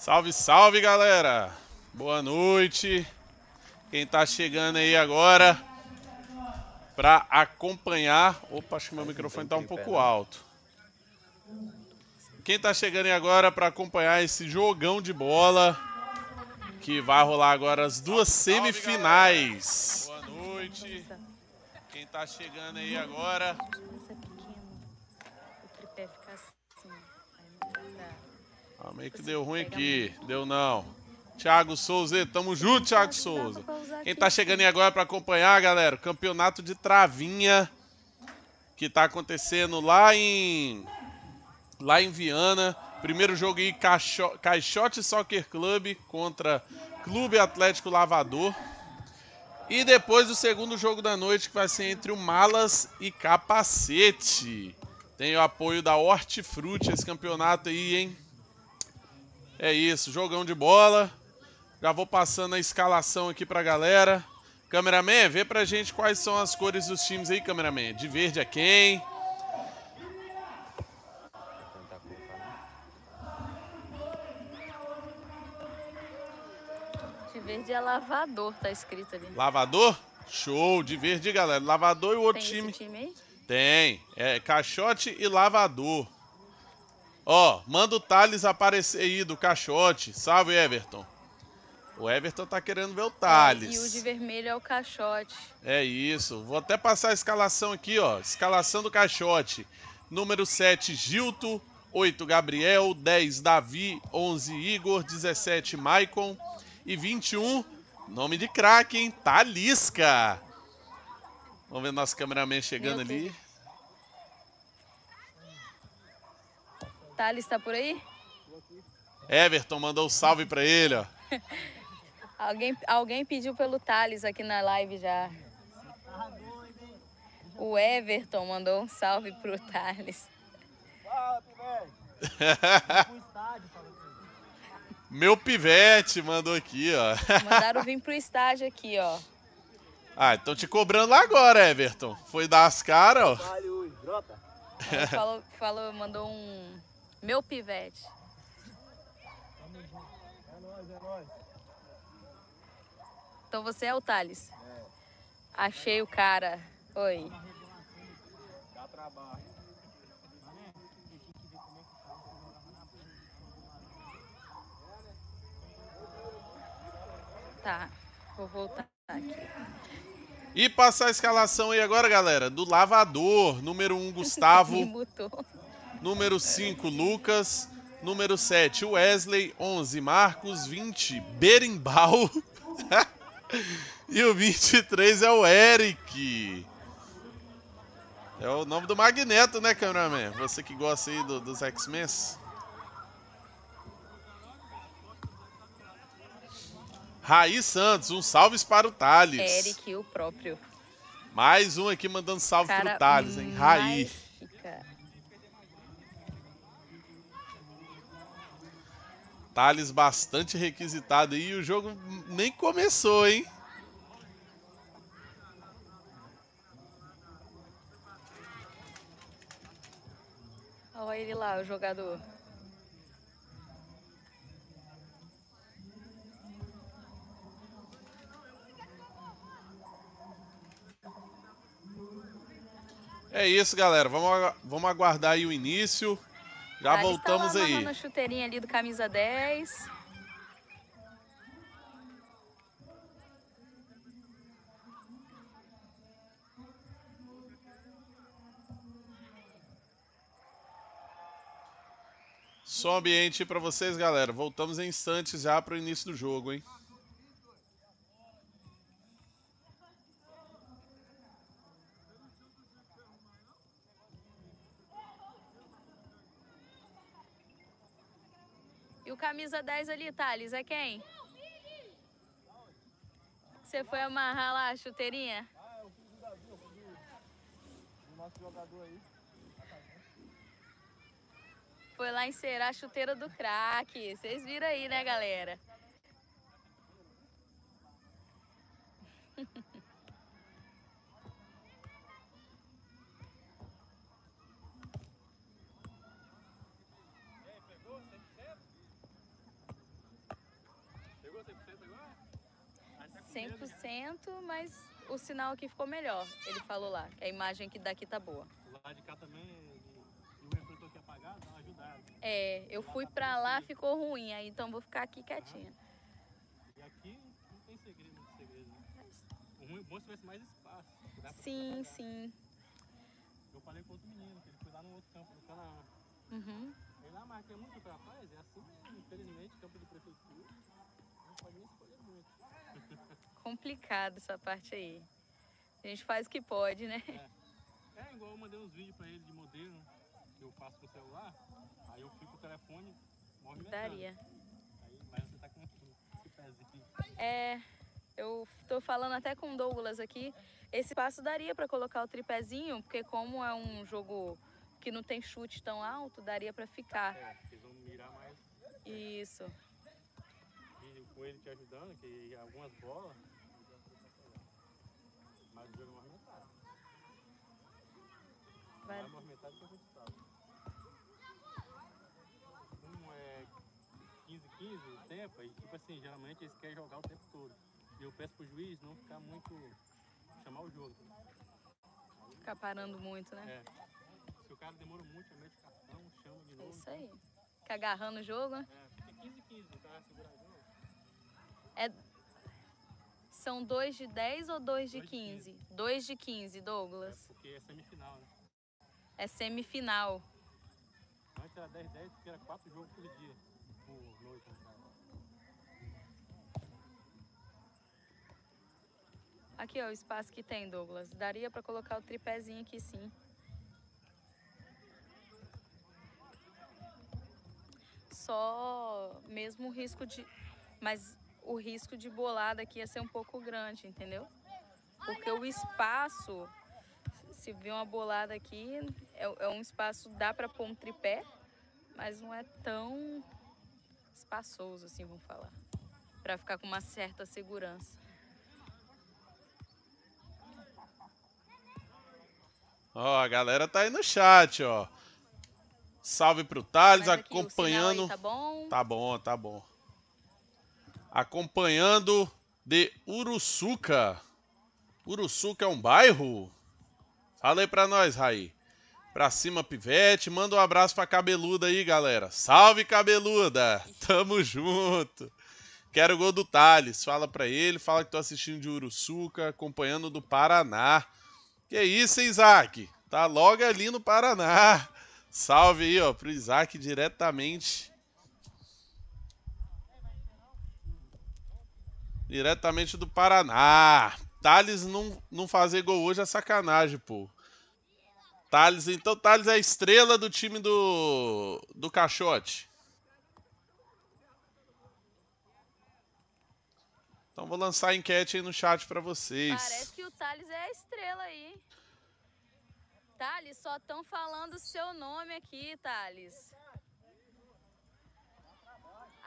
Salve, salve, galera! Boa noite. Quem tá chegando aí agora para acompanhar. Opa, acho que meu microfone tá um pouco né? alto. Quem tá chegando aí agora para acompanhar esse jogão de bola que vai rolar agora as duas semifinais. Boa noite. Quem tá chegando aí agora Ah, meio que deu ruim aqui. Deu não. Thiago Souza, tamo junto, Thiago Souza. Quem tá chegando aí agora para acompanhar, galera, o campeonato de travinha que tá acontecendo lá em lá em Viana. Primeiro jogo aí, Caixote Soccer Club contra Clube Atlético Lavador. E depois o segundo jogo da noite, que vai ser entre o Malas e Capacete. Tem o apoio da Hortifruti esse campeonato aí, hein? É isso, jogão de bola. Já vou passando a escalação aqui pra galera. Cameraman, vê pra gente quais são as cores dos times aí, cameraman. De verde é quem? De verde é lavador, tá escrito ali. Lavador? Show, de verde, galera. Lavador e o outro Tem time. time Tem. É caixote e lavador. Ó, manda o Thales aparecer aí do caixote. Salve, Everton. O Everton tá querendo ver o Thales. E o de vermelho é o caixote. É isso. Vou até passar a escalação aqui, ó. Escalação do caixote. Número 7, Gilto. 8, Gabriel. 10, Davi. 11, Igor. 17, Maicon. E 21, nome de craque, hein? Talisca. Vamos ver nosso cameraman chegando ali. Thales está por aí? Everton mandou um salve para ele, ó. alguém, alguém pediu pelo Thales aqui na live já. O Everton mandou um salve pro Thales. Meu pivete mandou aqui, ó. Mandaram vir pro estágio aqui, ó. Ah, então te cobrando lá agora, Everton. Foi dar as caras, ó. Falou, falou, mandou um meu pivete. É nóis, é nóis. Então você é o Thales? É. Achei o cara. Oi. Dá trabalho. Tá, vou voltar aqui. E passar a escalação aí agora, galera, do lavador, número 1, um, Gustavo. Número 5, Lucas. Número 7, Wesley. 11, Marcos. 20, Berimbau. e o 23 é o Eric. É o nome do Magneto, né, cameraman? Você que gosta aí do, dos X-Men. Raí Santos, um salve para o Thales. Eric, o próprio. Mais um aqui mandando salve Cara, pro Thales, hein? Raí. Mais... Tales bastante requisitado aí. E o jogo nem começou, hein? Olha ele lá, o jogador. É isso, galera. Vamos, vamos aguardar aí o início. Já Larissa tá voltamos tá aí. Tá chuteirinha ali do camisa 10. Só ambiente para vocês, galera. Voltamos em instantes já para o início do jogo, hein? camisa 10 ali, Thales, é quem? Você foi amarrar lá a chuteirinha? Ah, o o, nosso jogador aí. Foi lá encerar a chuteira do craque. Vocês viram aí, né, galera? 100%, mas o sinal aqui ficou melhor, ele falou lá, que a imagem aqui daqui tá boa. Lá de cá também, o refletor aqui apagado, ajudaram. É, eu fui pra lá, ficou ruim, aí então vou ficar aqui quietinha. E aqui não tem segredo, não tem segredo, né? O ruim, bom é se tivesse mais espaço. Sim, sim. Eu falei com outro menino, que ele foi lá no outro campo do Canaã. Uhum. Ele lá ah, marca muito pra paz, é assim mesmo, infelizmente, campo de prefeitura. Complicado essa parte aí. A gente faz o que pode, né? É, é igual eu mandei uns vídeos para ele de modelo né? que eu faço com o celular, aí eu fico com o telefone Daria. Aí, mas você tá com esse pezinho. É. Eu tô falando até com o Douglas aqui. Esse passo daria para colocar o tripézinho, porque como é um jogo que não tem chute tão alto, daria para ficar. É, vocês vão mirar mais. Isso com ele te ajudando, que algumas bolas. Mas o jogo é movimentado. Vai. Mais é movimentado que o resultado. Como é 15-15 o tempo, e tipo assim, geralmente eles querem jogar o tempo todo. E eu peço pro juiz não ficar muito. chamar o jogo. Ficar parando muito, né? É. Se o cara demora muito, é meio de chama de é novo. É isso aí. Fica agarrando o jogo, né? É, fica 15-15, o cara seguradinho. É... São 2 de 10 ou 2 de 15? 2 de 15, Douglas. É porque é semifinal, né? É semifinal. Antes era 10 10 porque era 4 jogos por dia, por noite. Aqui, ó, o espaço que tem, Douglas. Daria para colocar o tripézinho aqui, sim. Só mesmo risco de... Mas o risco de bolada aqui ia ser um pouco grande, entendeu? Porque o espaço, se vir uma bolada aqui, é, é um espaço, dá para pôr um tripé, mas não é tão espaçoso, assim, vamos falar. Para ficar com uma certa segurança. Ó, a galera tá aí no chat, ó. Salve pro Thales, acompanhando. Aí, tá bom? Tá bom, tá bom acompanhando de Uruçuca. Uruçuca é um bairro? Fala aí pra nós, Raí. Pra cima, Pivete. Manda um abraço pra Cabeluda aí, galera. Salve, Cabeluda! Tamo junto! Quero o gol do Thales. Fala pra ele. Fala que tô assistindo de Uruçuca, acompanhando do Paraná. Que isso, hein, Isaac? Tá logo ali no Paraná. Salve aí, ó, pro Isaac diretamente Diretamente do Paraná. Thales não, não fazer gol hoje é sacanagem, pô. Thales, então Thales é a estrela do time do, do Caixote. Então vou lançar a enquete aí no chat para vocês. Parece que o Thales é a estrela aí. Thales, só estão falando o seu nome aqui, Thales.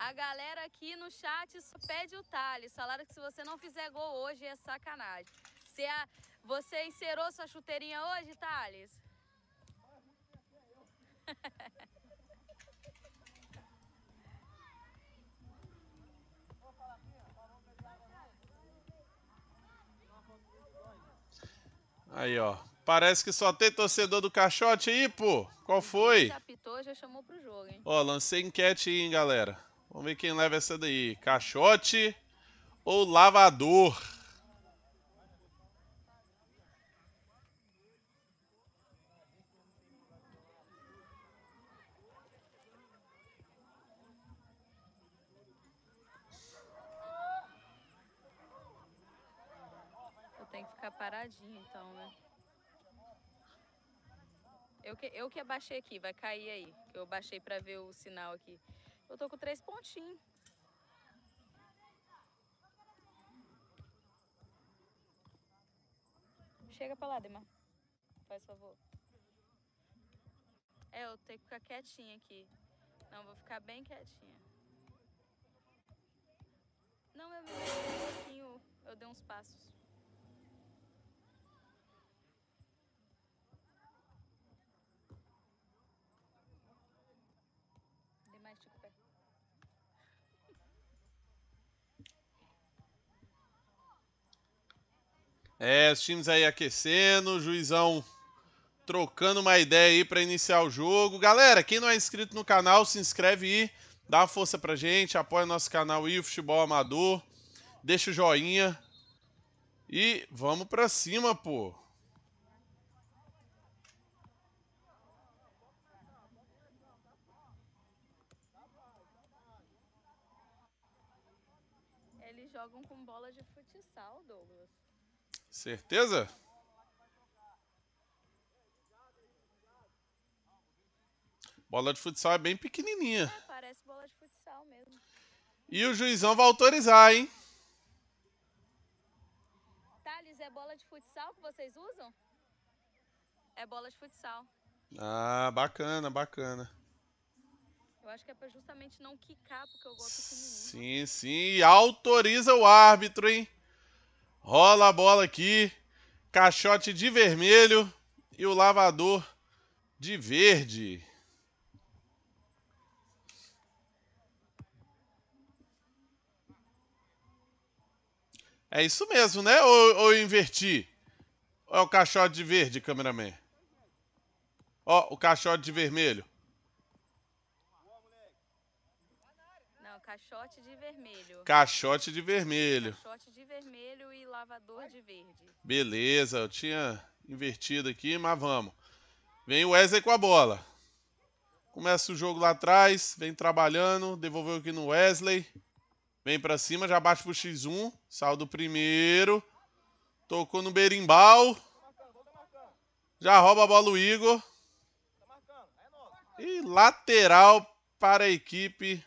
A galera aqui no chat pede o Thales. Falaram que se você não fizer gol hoje é sacanagem. Você, a, você sua chuteirinha hoje, Thales? Aí, ó. Parece que só tem torcedor do caixote aí, pô. Qual foi? Já apitou, já chamou pro jogo, hein? Ó, lancei enquete aí, hein, galera. Vamos ver quem leva essa daí. Caixote ou lavador? Eu tenho que ficar paradinho então, né? Eu que, eu que abaixei aqui, vai cair aí. Eu baixei para ver o sinal aqui. Eu tô com três pontinhos. Chega pra lá, Dema. Faz favor. É, eu tenho que ficar quietinha aqui. Não, vou ficar bem quietinha. Não, eu me um pouquinho. Eu dei uns passos. É, os times aí aquecendo, o juizão trocando uma ideia aí para iniciar o jogo. Galera, quem não é inscrito no canal, se inscreve aí, dá uma força pra gente, apoia nosso canal e o futebol amador. Deixa o joinha. E vamos pra cima, pô. Certeza? Bola de futsal é bem pequenininha. É, parece bola de futsal mesmo. E o juizão vai autorizar, hein? Thales, é bola de futsal que vocês usam? É bola de futsal. Ah, bacana, bacana. Eu acho que é pra justamente não quicar, porque eu gosto de Sim, sim. E autoriza o árbitro, hein? Rola a bola aqui. Caixote de vermelho e o lavador de verde. É isso mesmo, né? Ou, ou inverti? Olha é o caixote de verde, cameraman. Ó, o caixote de vermelho. Caixote de vermelho. Caixote de vermelho. Caixote de vermelho e lavador de verde. Beleza, eu tinha invertido aqui, mas vamos. Vem o Wesley com a bola. Começa o jogo lá atrás, vem trabalhando, devolveu aqui no Wesley. Vem para cima, já bate pro X1, saiu do primeiro. Tocou no berimbau. Já rouba a bola o Igor. E lateral para a equipe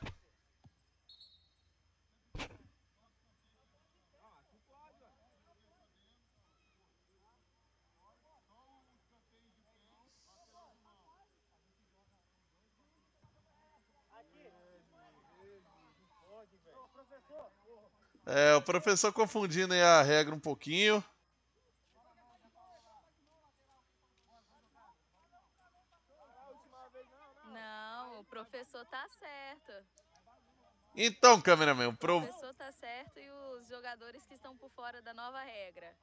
É, o professor confundindo aí a regra um pouquinho. Não, o professor tá certo. Então, cameraman, o, pro... o professor tá certo e os jogadores que estão por fora da nova regra.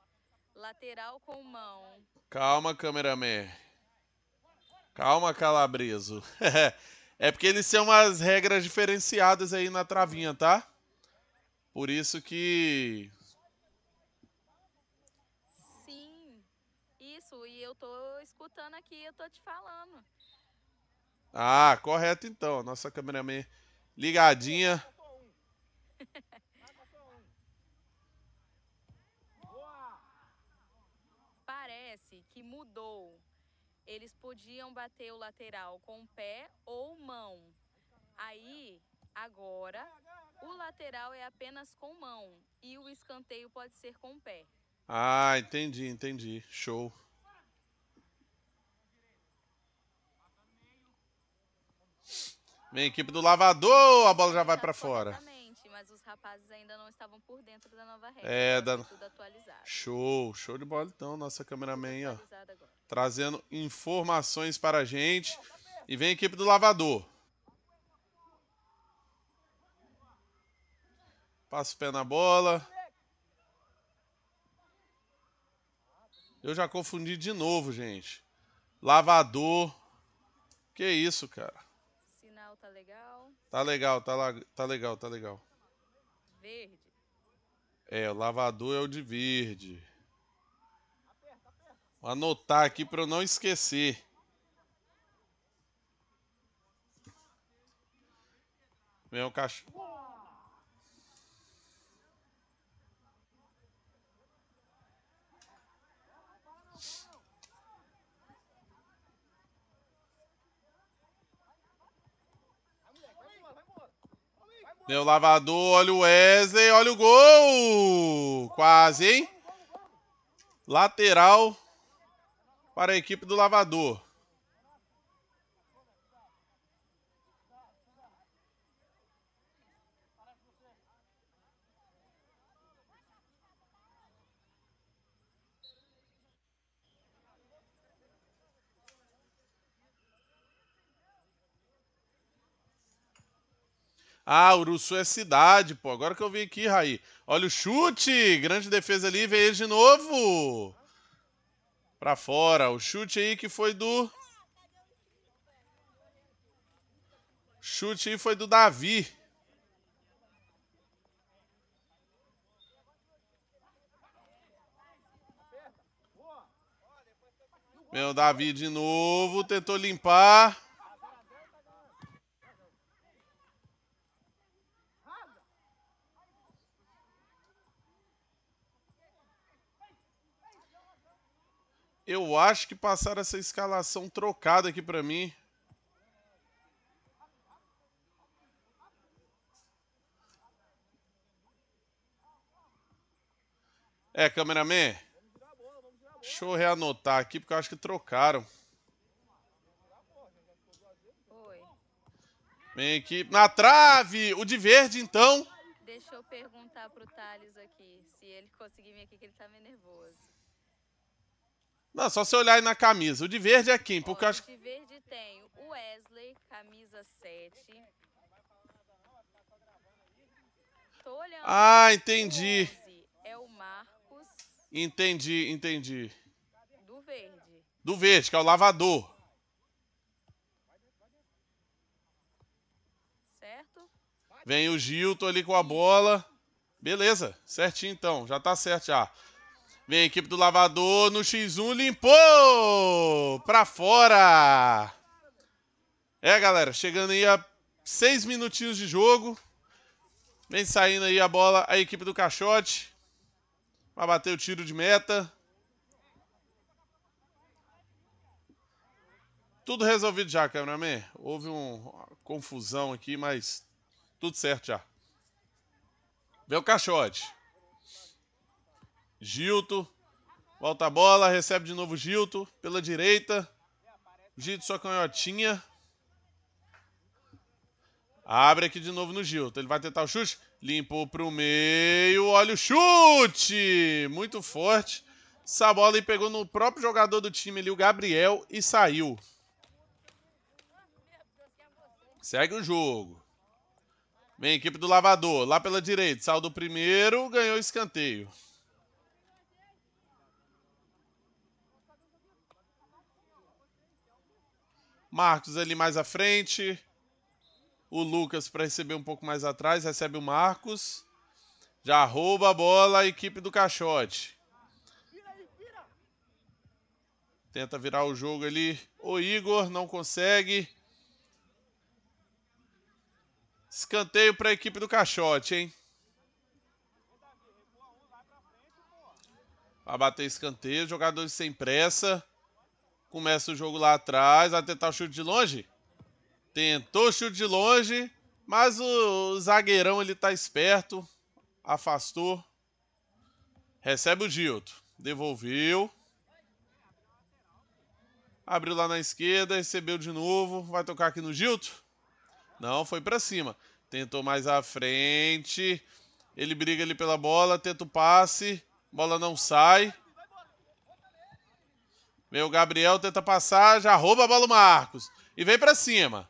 Lateral com mão. Calma, cameraman. Calma, calabreso. é porque eles são umas regras diferenciadas aí na travinha, tá? Por isso que. Sim, isso. E eu tô escutando aqui, eu tô te falando. Ah, correto então. Nossa cameraman ligadinha. Parece que mudou. Eles podiam bater o lateral com pé ou mão. Aí, agora, o lateral é apenas com mão e o escanteio pode ser com pé. Ah, entendi, entendi. Show. Vem equipe do lavador, a bola já vai para fora. Exatamente, mas os rapazes ainda não estavam por dentro da nova regra. É, tá da... tudo atualizado. Show, show de bola então, nossa cameraman, ó. Agora. Trazendo informações para a gente. E vem equipe do lavador. Passa o pé na bola. Eu já confundi de novo, gente. Lavador. Que isso, cara. Sinal tá legal. Tá legal, tá, la... tá legal, tá legal. Verde. É, o lavador é o de verde. Vou anotar aqui para eu não esquecer. Meu cachorro. Deu lavador, olha o Wesley, olha o gol! Quase, hein? Lateral para a equipe do lavador. Ah, Uruçu é cidade, pô. Agora que eu vi aqui, Raí. Olha o chute! Grande defesa ali, veio ele de novo. Pra fora. O chute aí que foi do... Chute aí foi do Davi. Meu Davi de novo, tentou limpar. Eu acho que passaram essa escalação trocada aqui para mim. É, cameraman. Deixa eu reanotar aqui, porque eu acho que trocaram. Vem aqui. Na trave! O de verde, então. Deixa eu perguntar pro Thales aqui, se ele conseguir vir aqui, que ele tá meio nervoso. Não, só se olhar aí na camisa. O de verde é quem? Porque Ó, acho... O de verde tem o Wesley, camisa 7. Tô olhando. Ah, entendi. É o Marcos. Entendi, entendi. Do verde. Do verde, que é o lavador. Certo? Vem o Gilton ali com a bola. Beleza, certinho então. Já tá certo já. Vem a equipe do Lavador no X1, limpou! Pra fora! É, galera, chegando aí a seis minutinhos de jogo. Vem saindo aí a bola a equipe do Caixote. Vai bater o tiro de meta. Tudo resolvido já, cameraman. Houve um, uma confusão aqui, mas tudo certo já. Vem o Caixote. Gilto. Volta a bola, recebe de novo Gilto pela direita. Gilto sua canhotinha. Abre aqui de novo no Gilto. Ele vai tentar o chute. Limpou para o meio. Olha o chute! Muito forte. Essa bola aí pegou no próprio jogador do time ali, o Gabriel, e saiu. Segue o jogo. Vem equipe do Lavador, lá pela direita. Saiu do primeiro, ganhou escanteio. Marcos ali mais à frente. O Lucas para receber um pouco mais atrás, recebe o Marcos. Já rouba a bola a equipe do Caixote. Tenta virar o jogo ali. O Igor não consegue. Escanteio para a equipe do Caixote, hein? Vai bater escanteio, jogadores sem pressa começa o jogo lá atrás, vai tentar o chute de longe. Tentou o chute de longe, mas o zagueirão ele tá esperto, afastou. Recebe o Dilton, devolveu. Abriu lá na esquerda, recebeu de novo, vai tocar aqui no Dilton. Não, foi para cima. Tentou mais à frente. Ele briga ali pela bola, tenta o passe, bola não sai. Vem o Gabriel, tenta passar, já rouba a bola o Marcos. E vem para cima.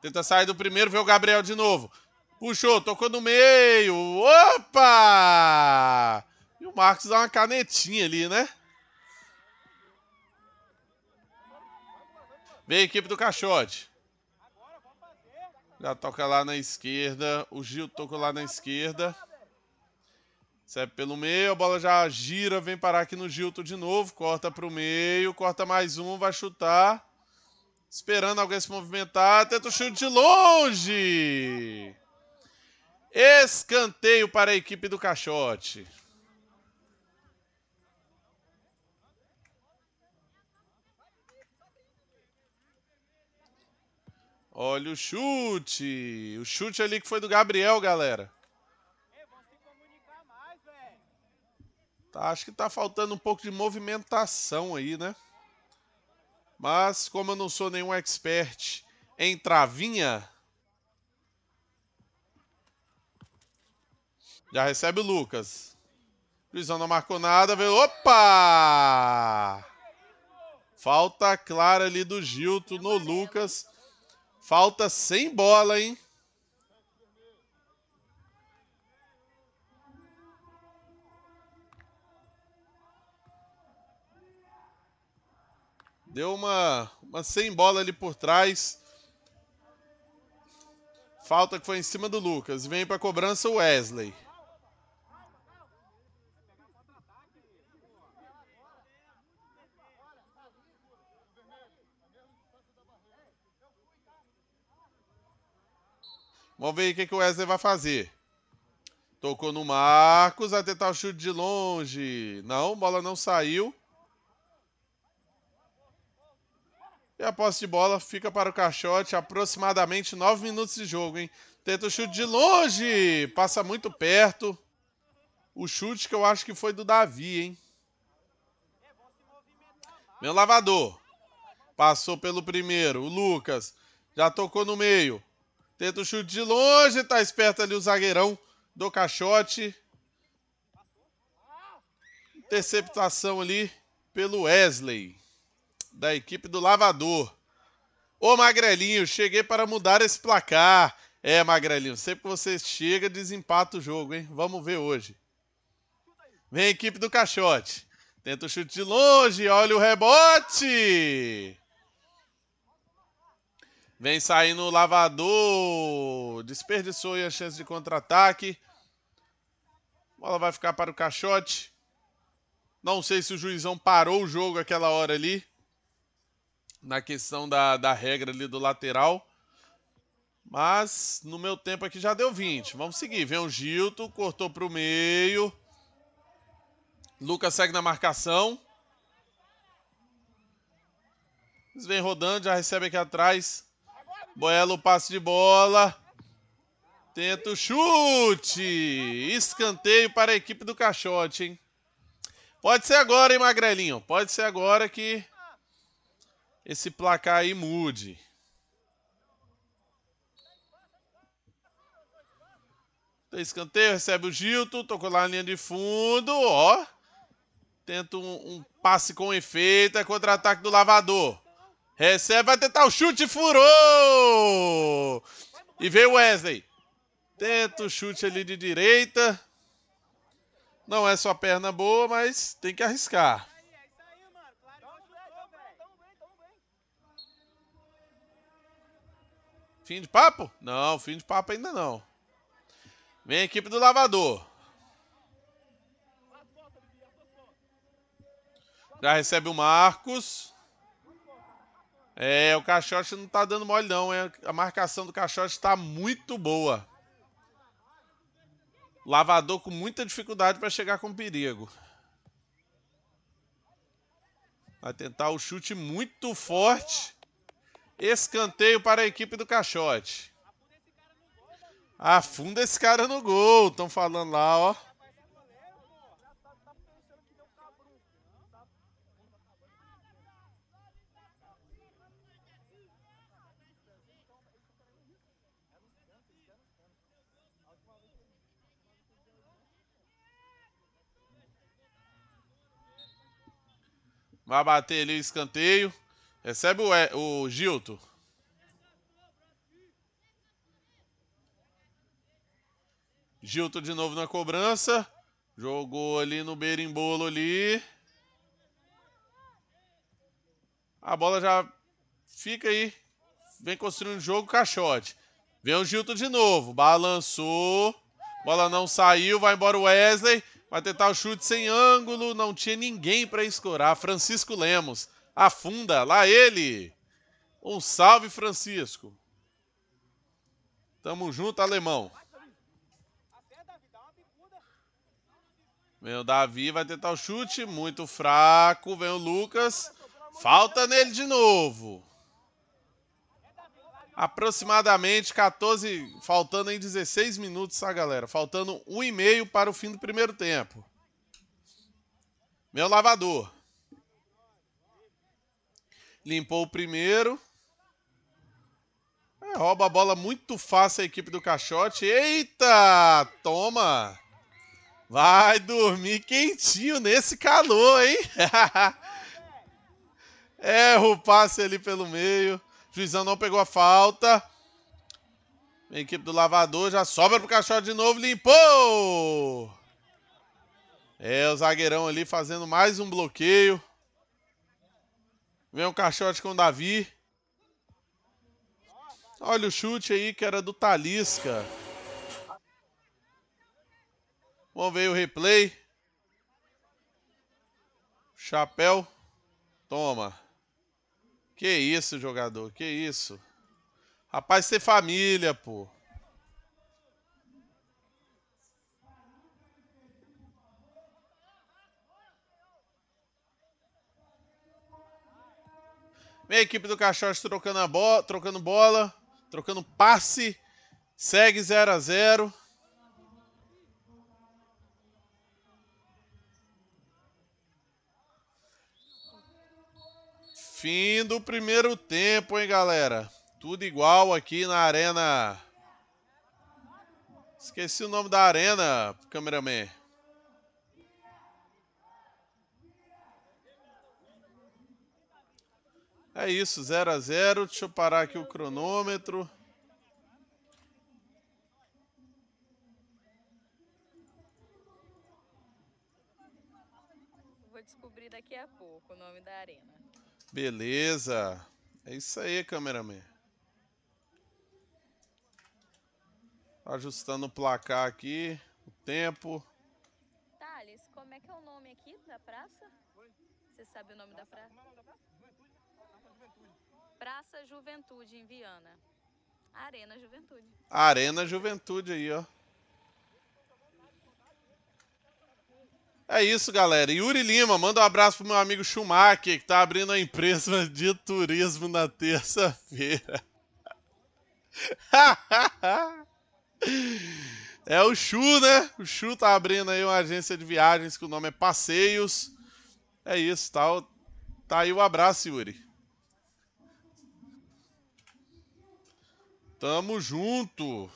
Tenta sair do primeiro, vê o Gabriel de novo. Puxou, tocou no meio. Opa! E o Marcos dá uma canetinha ali, né? Vem a equipe do Caixote. Já toca lá na esquerda. O Gil tocou lá na esquerda. Recebe pelo meio, a bola já gira, vem parar aqui no Gilton de novo, corta para o meio, corta mais um, vai chutar. Esperando alguém se movimentar, tenta o chute de longe. Escanteio para a equipe do Caixote. Olha o chute. O chute ali que foi do Gabriel, galera. Tá, acho que tá faltando um pouco de movimentação aí, né? Mas como eu não sou nenhum expert em travinha, já recebe o Lucas. Luizão não marcou nada, veio, opa! Falta clara ali do Gilto no Lucas. Falta sem bola, hein? Deu uma, uma sem bola ali por trás. Falta que foi em cima do Lucas. Vem para cobrança o Wesley. Vamos ver o que, que o Wesley vai fazer. Tocou no Marcos, vai tentar o chute de longe. Não, bola não saiu. E a posse de bola fica para o Caixote, aproximadamente 9 minutos de jogo, hein? Tenta o chute de longe, passa muito perto. O chute que eu acho que foi do Davi, hein? Meu lavador. Passou pelo primeiro, o Lucas. Já tocou no meio. Tenta o chute de longe, tá esperto ali o zagueirão do Caixote. Interceptação ali pelo Wesley da equipe do Lavador. Ô Magrelinho, cheguei para mudar esse placar. É, Magrelinho, sempre que você chega, desempata o jogo, hein? Vamos ver hoje. Vem a equipe do Caixote. Tenta o chute de longe, olha o rebote! Vem saindo o lavador. Desperdiçou aí a chance de contra-ataque. Bola vai ficar para o Caixote. Não sei se o juizão parou o jogo aquela hora ali na questão da, da regra ali do lateral. Mas no meu tempo aqui já deu 20. Vamos seguir. Vem o Gilto, cortou para o meio. Lucas segue na marcação. Eles vêm rodando, já recebe aqui atrás. Boelo, passe de bola. Tenta o chute. Escanteio para a equipe do Caixote, hein? Pode ser agora, hein, Magrelinho? Pode ser agora que esse placar aí mude. Tem escanteio, recebe o Gilton, tocou lá na linha de fundo, ó. Tenta um, um passe com efeito, é contra-ataque do Lavador. Recebe, vai tentar o chute, furou! E veio Wesley. Tenta o chute ali de direita. Não é só perna boa, mas tem que arriscar. Fim de papo? Não, fim de papo ainda não. Vem a equipe do lavador. Já recebe o Marcos. É, o Caixote não tá dando mole não, é, a marcação do Caixote tá muito boa. Lavador com muita dificuldade para chegar com perigo. Vai tentar o chute muito forte. Escanteio para a equipe do Caixote. Afunda esse cara no gol, estão falando lá, ó. Vai bater ali o escanteio. Recebe o, é, o Gilto. Gilto de novo na cobrança. Jogou ali no berimbolo ali. A bola já fica aí. Vem construindo o jogo, caixote. Vem o Gilto de novo. Balançou. Bola não saiu. Vai embora o Wesley. Vai tentar o chute sem ângulo. Não tinha ninguém para escorar. Francisco Lemos afunda. Lá ele! Um salve, Francisco. Tamo junto, alemão. Meu Davi vai tentar o chute, muito fraco. Vem o Lucas. Falta nele de novo. Aproximadamente 14, faltando em 16 minutos, tá, galera? Faltando um e meio para o fim do primeiro tempo. Meu lavador. Limpou o primeiro. É, rouba a bola muito fácil a equipe do Caixote. Eita! Toma! Vai dormir quentinho nesse calor, hein? Erra o passe ali pelo meio. juizão não pegou a falta. A equipe do Lavador já sobra pro Caixote de novo. Limpou! É, o zagueirão ali fazendo mais um bloqueio. Vem um caixote com o Davi. Olha o chute aí que era do Talisca. Vamos ver o replay. Chapéu. Toma. Que isso, jogador. Que isso. Rapaz, ter família, pô. Meia equipe do Cachorro trocando, bo trocando bola, trocando passe. Segue 0 a 0 Fim do primeiro tempo, hein, galera? Tudo igual aqui na arena. Esqueci o nome da arena, cameraman. É isso, 0 a 0. Deixa eu parar aqui o cronômetro. Vou descobrir daqui a pouco o nome da arena. Beleza. É isso aí, cameraman. Ajustando o placar aqui, o tempo. Thales, como é que é o nome aqui da praça? Você sabe o nome da praça? o nome da praça? Juventude. Praça Juventude, em Viana. Arena Juventude. Arena Juventude aí, ó. É isso, galera. Yuri Lima, manda um abraço pro meu amigo Schumacher, que tá abrindo a empresa de turismo na terça-feira. é o Chu, né? O Chu tá abrindo aí uma agência de viagens que o nome é Passeios. É isso, tá, tá aí o abraço, Yuri. Tamo junto.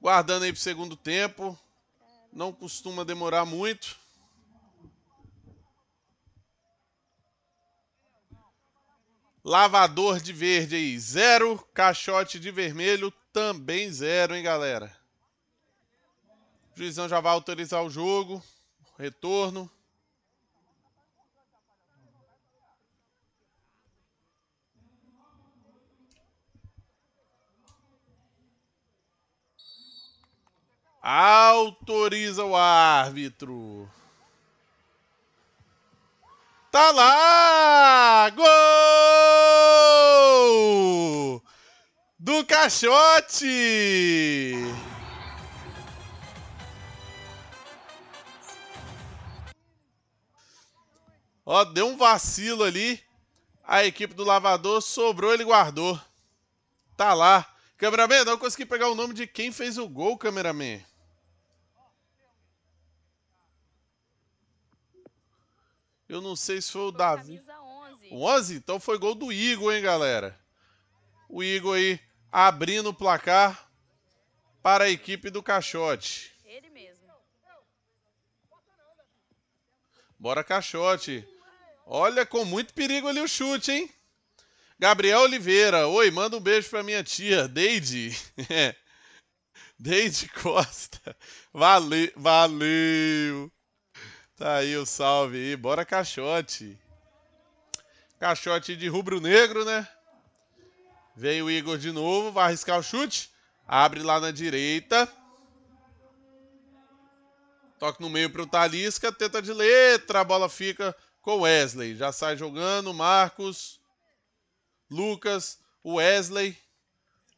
Guardando aí pro segundo tempo. Não costuma demorar muito. Lavador de verde aí, zero. Caixote de vermelho, também zero, hein, galera? O juizão já vai autorizar o jogo. Retorno. Autoriza o árbitro. Tá lá! Gol! Do Caixote! Ó, deu um vacilo ali. A equipe do lavador sobrou, ele guardou. Tá lá. Cameraman, não consegui pegar o nome de quem fez o gol, cameraman. Eu não sei se foi o foi Davi. 11. 11? Então foi gol do Igor, hein, galera? O Igor aí abrindo o placar para a equipe do Caixote. Ele mesmo. Bora, Caixote. Olha, com muito perigo ali o chute, hein? Gabriel Oliveira. Oi, manda um beijo para minha tia, Deide. Deide Costa. Valeu, valeu. Tá aí o salve aí. Bora caixote. Caixote de rubro-negro, né? Vem o Igor de novo, vai arriscar o chute. Abre lá na direita. Toque no meio pro Talisca, tenta de letra, a bola fica com Wesley. Já sai jogando, Marcos, Lucas, Wesley.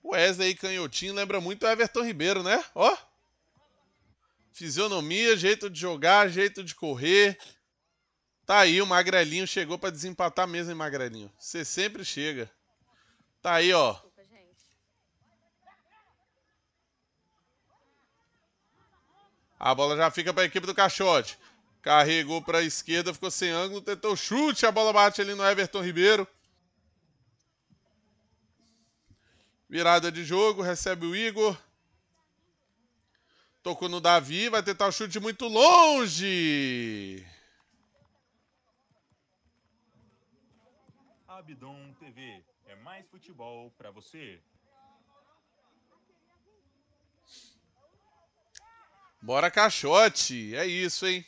Wesley canhotinho lembra muito o Everton Ribeiro, né? Ó. Fisionomia, jeito de jogar, jeito de correr. Tá aí, o Magrelinho chegou para desempatar mesmo, hein, Magrelinho? Você sempre chega. Tá aí, ó. A bola já fica para a equipe do Caixote. Carregou para a esquerda, ficou sem ângulo, tentou chute, a bola bate ali no Everton Ribeiro. Virada de jogo, recebe o Igor. Tocou no Davi, vai tentar o chute muito longe. Abdom TV é mais futebol para você. Bora caixote, é isso, hein?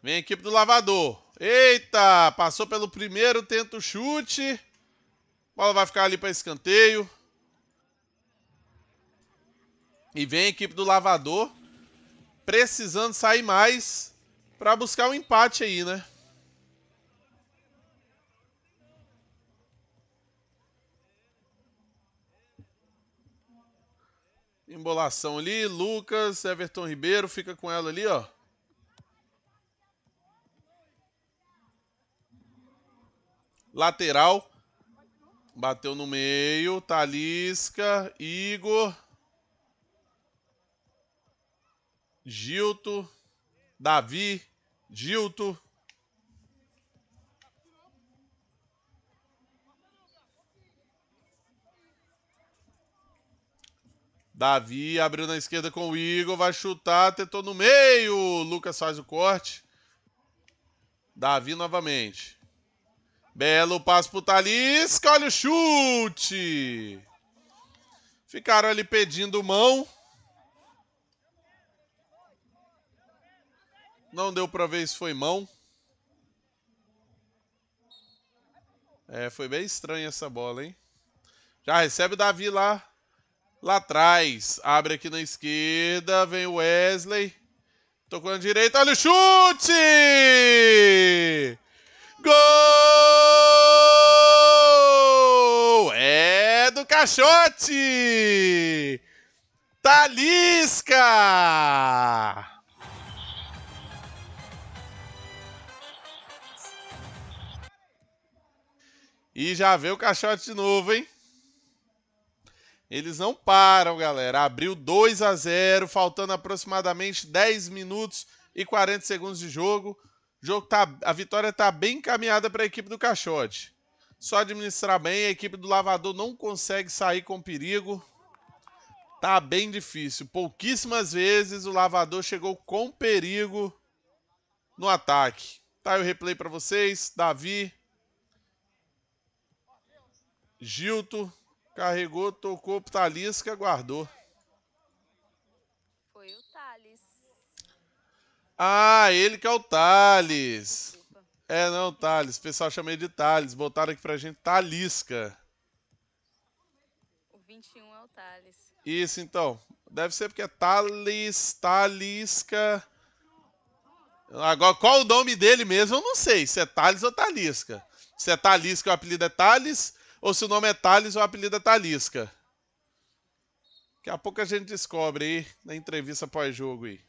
Vem equipe do lavador. Eita, passou pelo primeiro, tenta o chute. A bola vai ficar ali para escanteio. E vem a equipe do Lavador precisando sair mais para buscar o um empate aí, né? Embolação ali, Lucas, Everton Ribeiro fica com ela ali, ó. Lateral. Bateu no meio, Talisca, Igor. Gilto, Davi, Gilto. Davi abriu na esquerda com o Igor, vai chutar, tentou no meio. Lucas faz o corte. Davi novamente. Belo passo pro Talisca, olha o chute. Ficaram ali pedindo mão. Não deu para ver se foi mão. É, foi bem estranha essa bola, hein? Já recebe o Davi lá. Lá atrás. Abre aqui na esquerda. Vem o Wesley. Tocou na direita. Olha o chute! Gol! É do Caixote! Talisca! E já veio o caixote de novo, hein? Eles não param, galera. Abriu 2 a 0, faltando aproximadamente 10 minutos e 40 segundos de jogo. O jogo tá, a vitória está bem encaminhada para a equipe do Caixote. Só administrar bem, a equipe do Lavador não consegue sair com perigo. Tá bem difícil. Pouquíssimas vezes o Lavador chegou com perigo no ataque. Tá aí o replay para vocês, Davi, Gilto carregou, tocou pro Talisca guardou. Foi o Thales. Ah, ele que é o Thales. É, não, Thales. O pessoal chama ele de Thales. Botaram aqui pra gente Talisca. O 21 é o Thales. Isso, então. Deve ser porque é Thales, Talisca. Agora, qual o nome dele mesmo, eu não sei. Se é Thales ou Talisca. Se é Talisca, o apelido é Thales ou se o nome é Thales ou o apelido é Talisca. Daqui a pouco a gente descobre aí na entrevista pós-jogo aí.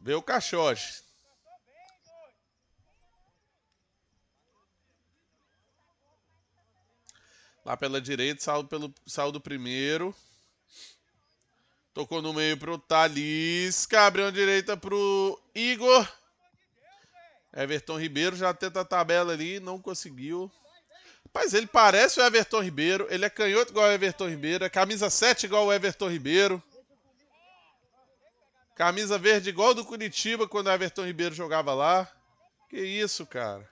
Vê o caixote. Lá pela direita, saldo, pelo, saldo primeiro. Tocou no meio pro Talisca. Abriu a direita pro Igor. Everton Ribeiro já tenta a tabela ali, não conseguiu. Mas ele parece o Everton Ribeiro. Ele é canhoto igual o Everton Ribeiro. É camisa 7 igual o Everton Ribeiro. Camisa verde igual do Curitiba quando o Everton Ribeiro jogava lá. Que isso, cara.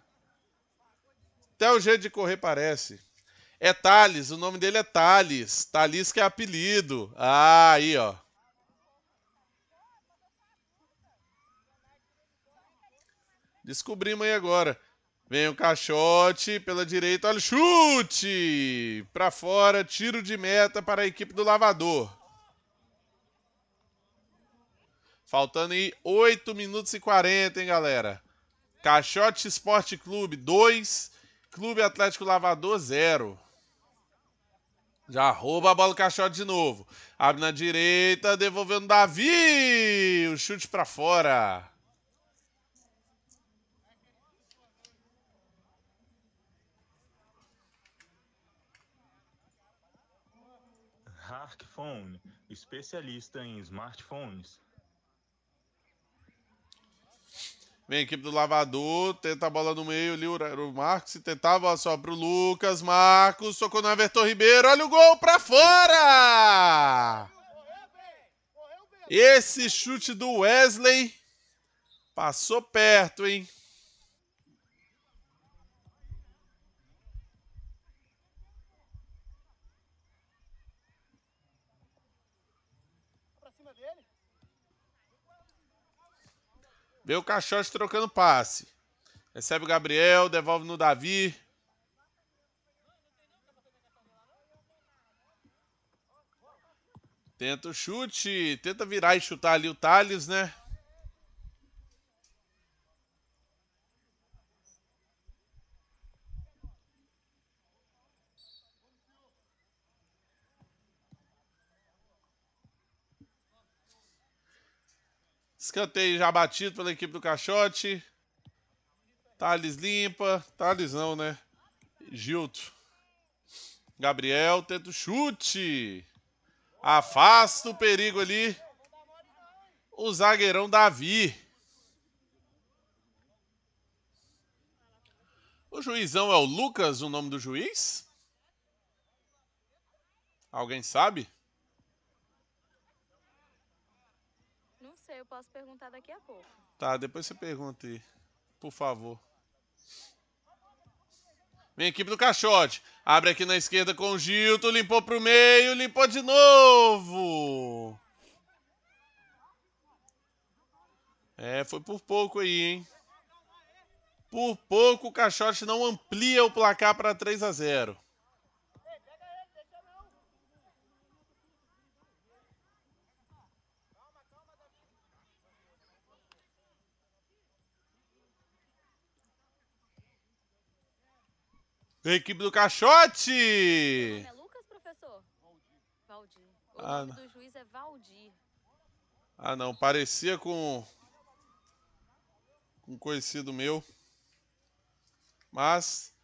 Até o jeito de correr parece. É Thales, o nome dele é Thales. Thales que é apelido. Ah, aí, ó. Descobrimos aí agora. Vem o caixote pela direita, olha, chute! Para fora, tiro de meta para a equipe do Lavador. Faltando aí 8 minutos e 40, hein, galera? Caixote Esporte Clube 2, Clube Atlético Lavador 0. Já rouba a bola o caixote de novo. Abre na direita, devolvendo Davi! O chute para fora. Phone, especialista em smartphones. Vem a equipe do Lavador, tenta a bola no meio ali, o Marcos tentava só pro Lucas, Marcos, socou no Everton Ribeiro, olha o gol pra fora! Esse chute do Wesley passou perto, hein? Vê o Caixote trocando passe. Recebe o Gabriel, devolve no Davi. Tenta o chute, tenta virar e chutar ali o Thales, né? Escanteio já batido pela equipe do Caixote. Thales limpa. Thales não, né? Gilto. Gabriel tenta o chute. Afasta o perigo ali. O zagueirão Davi. O juizão é o Lucas, o nome do juiz? Alguém sabe? sei, eu posso perguntar daqui a pouco. Tá, depois você pergunta aí. Por favor. Vem equipe do Caixote. Abre aqui na esquerda com o Gilto. Limpou pro meio. Limpou de novo. É, foi por pouco aí, hein? Por pouco o Caixote não amplia o placar para 3 a 0 Da equipe do Caixote! É Lucas, professor? Valdir. O ah, nome do juiz é Valdir. Ah, não. Parecia com... com um conhecido meu. Mas...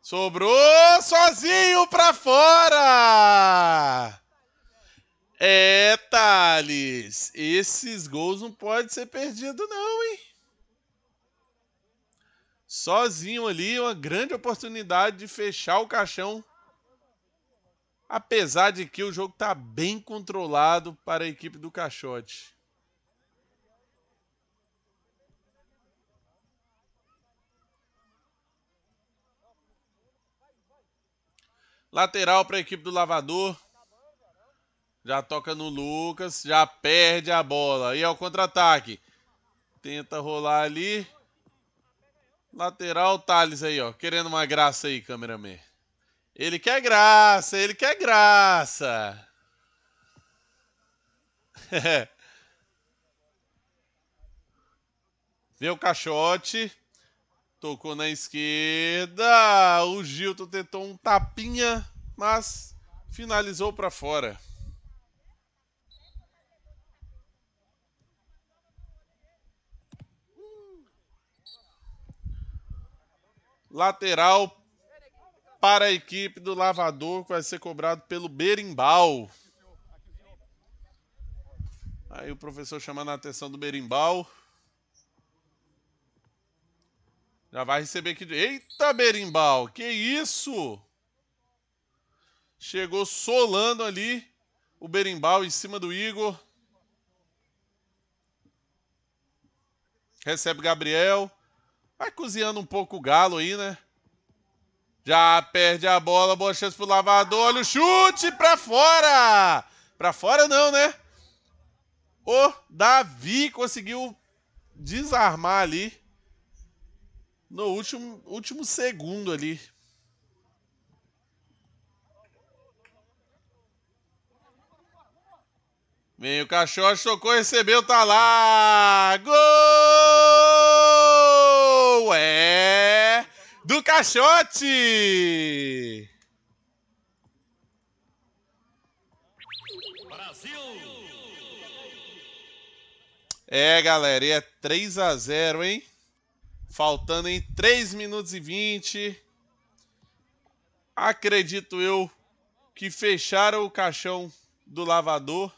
Sobrou sozinho pra fora! É, Thales. Esses gols não podem ser perdidos não, hein? sozinho ali, uma grande oportunidade de fechar o caixão. Apesar de que o jogo está bem controlado para a equipe do Caixote. Lateral para a equipe do Lavador. Já toca no Lucas, já perde a bola. E ao contra-ataque. Tenta rolar ali. Lateral Thales aí, ó. Querendo uma graça aí, cameraman. Ele quer graça, ele quer graça. Vê o caixote. Tocou na esquerda. O Gilton tentou um tapinha, mas finalizou para fora. Lateral para a equipe do Lavador, que vai ser cobrado pelo Berimbau. Aí o professor chamando a atenção do Berimbau. Já vai receber aqui. Eita, Berimbau, que isso? Chegou solando ali o Berimbau em cima do Igor. Recebe Gabriel. Vai cozinhando um pouco o galo aí, né? Já perde a bola, boa chance pro lavador. Olha o chute pra fora! Pra fora não, né? O Davi conseguiu desarmar ali no último, último segundo ali. Vem o cachorro, tocou, recebeu, tá lá! Gol! gol é do Caixote! Brasil! É, galera, e é 3 a 0, hein? Faltando em 3 minutos e 20. Acredito eu que fecharam o caixão do lavador.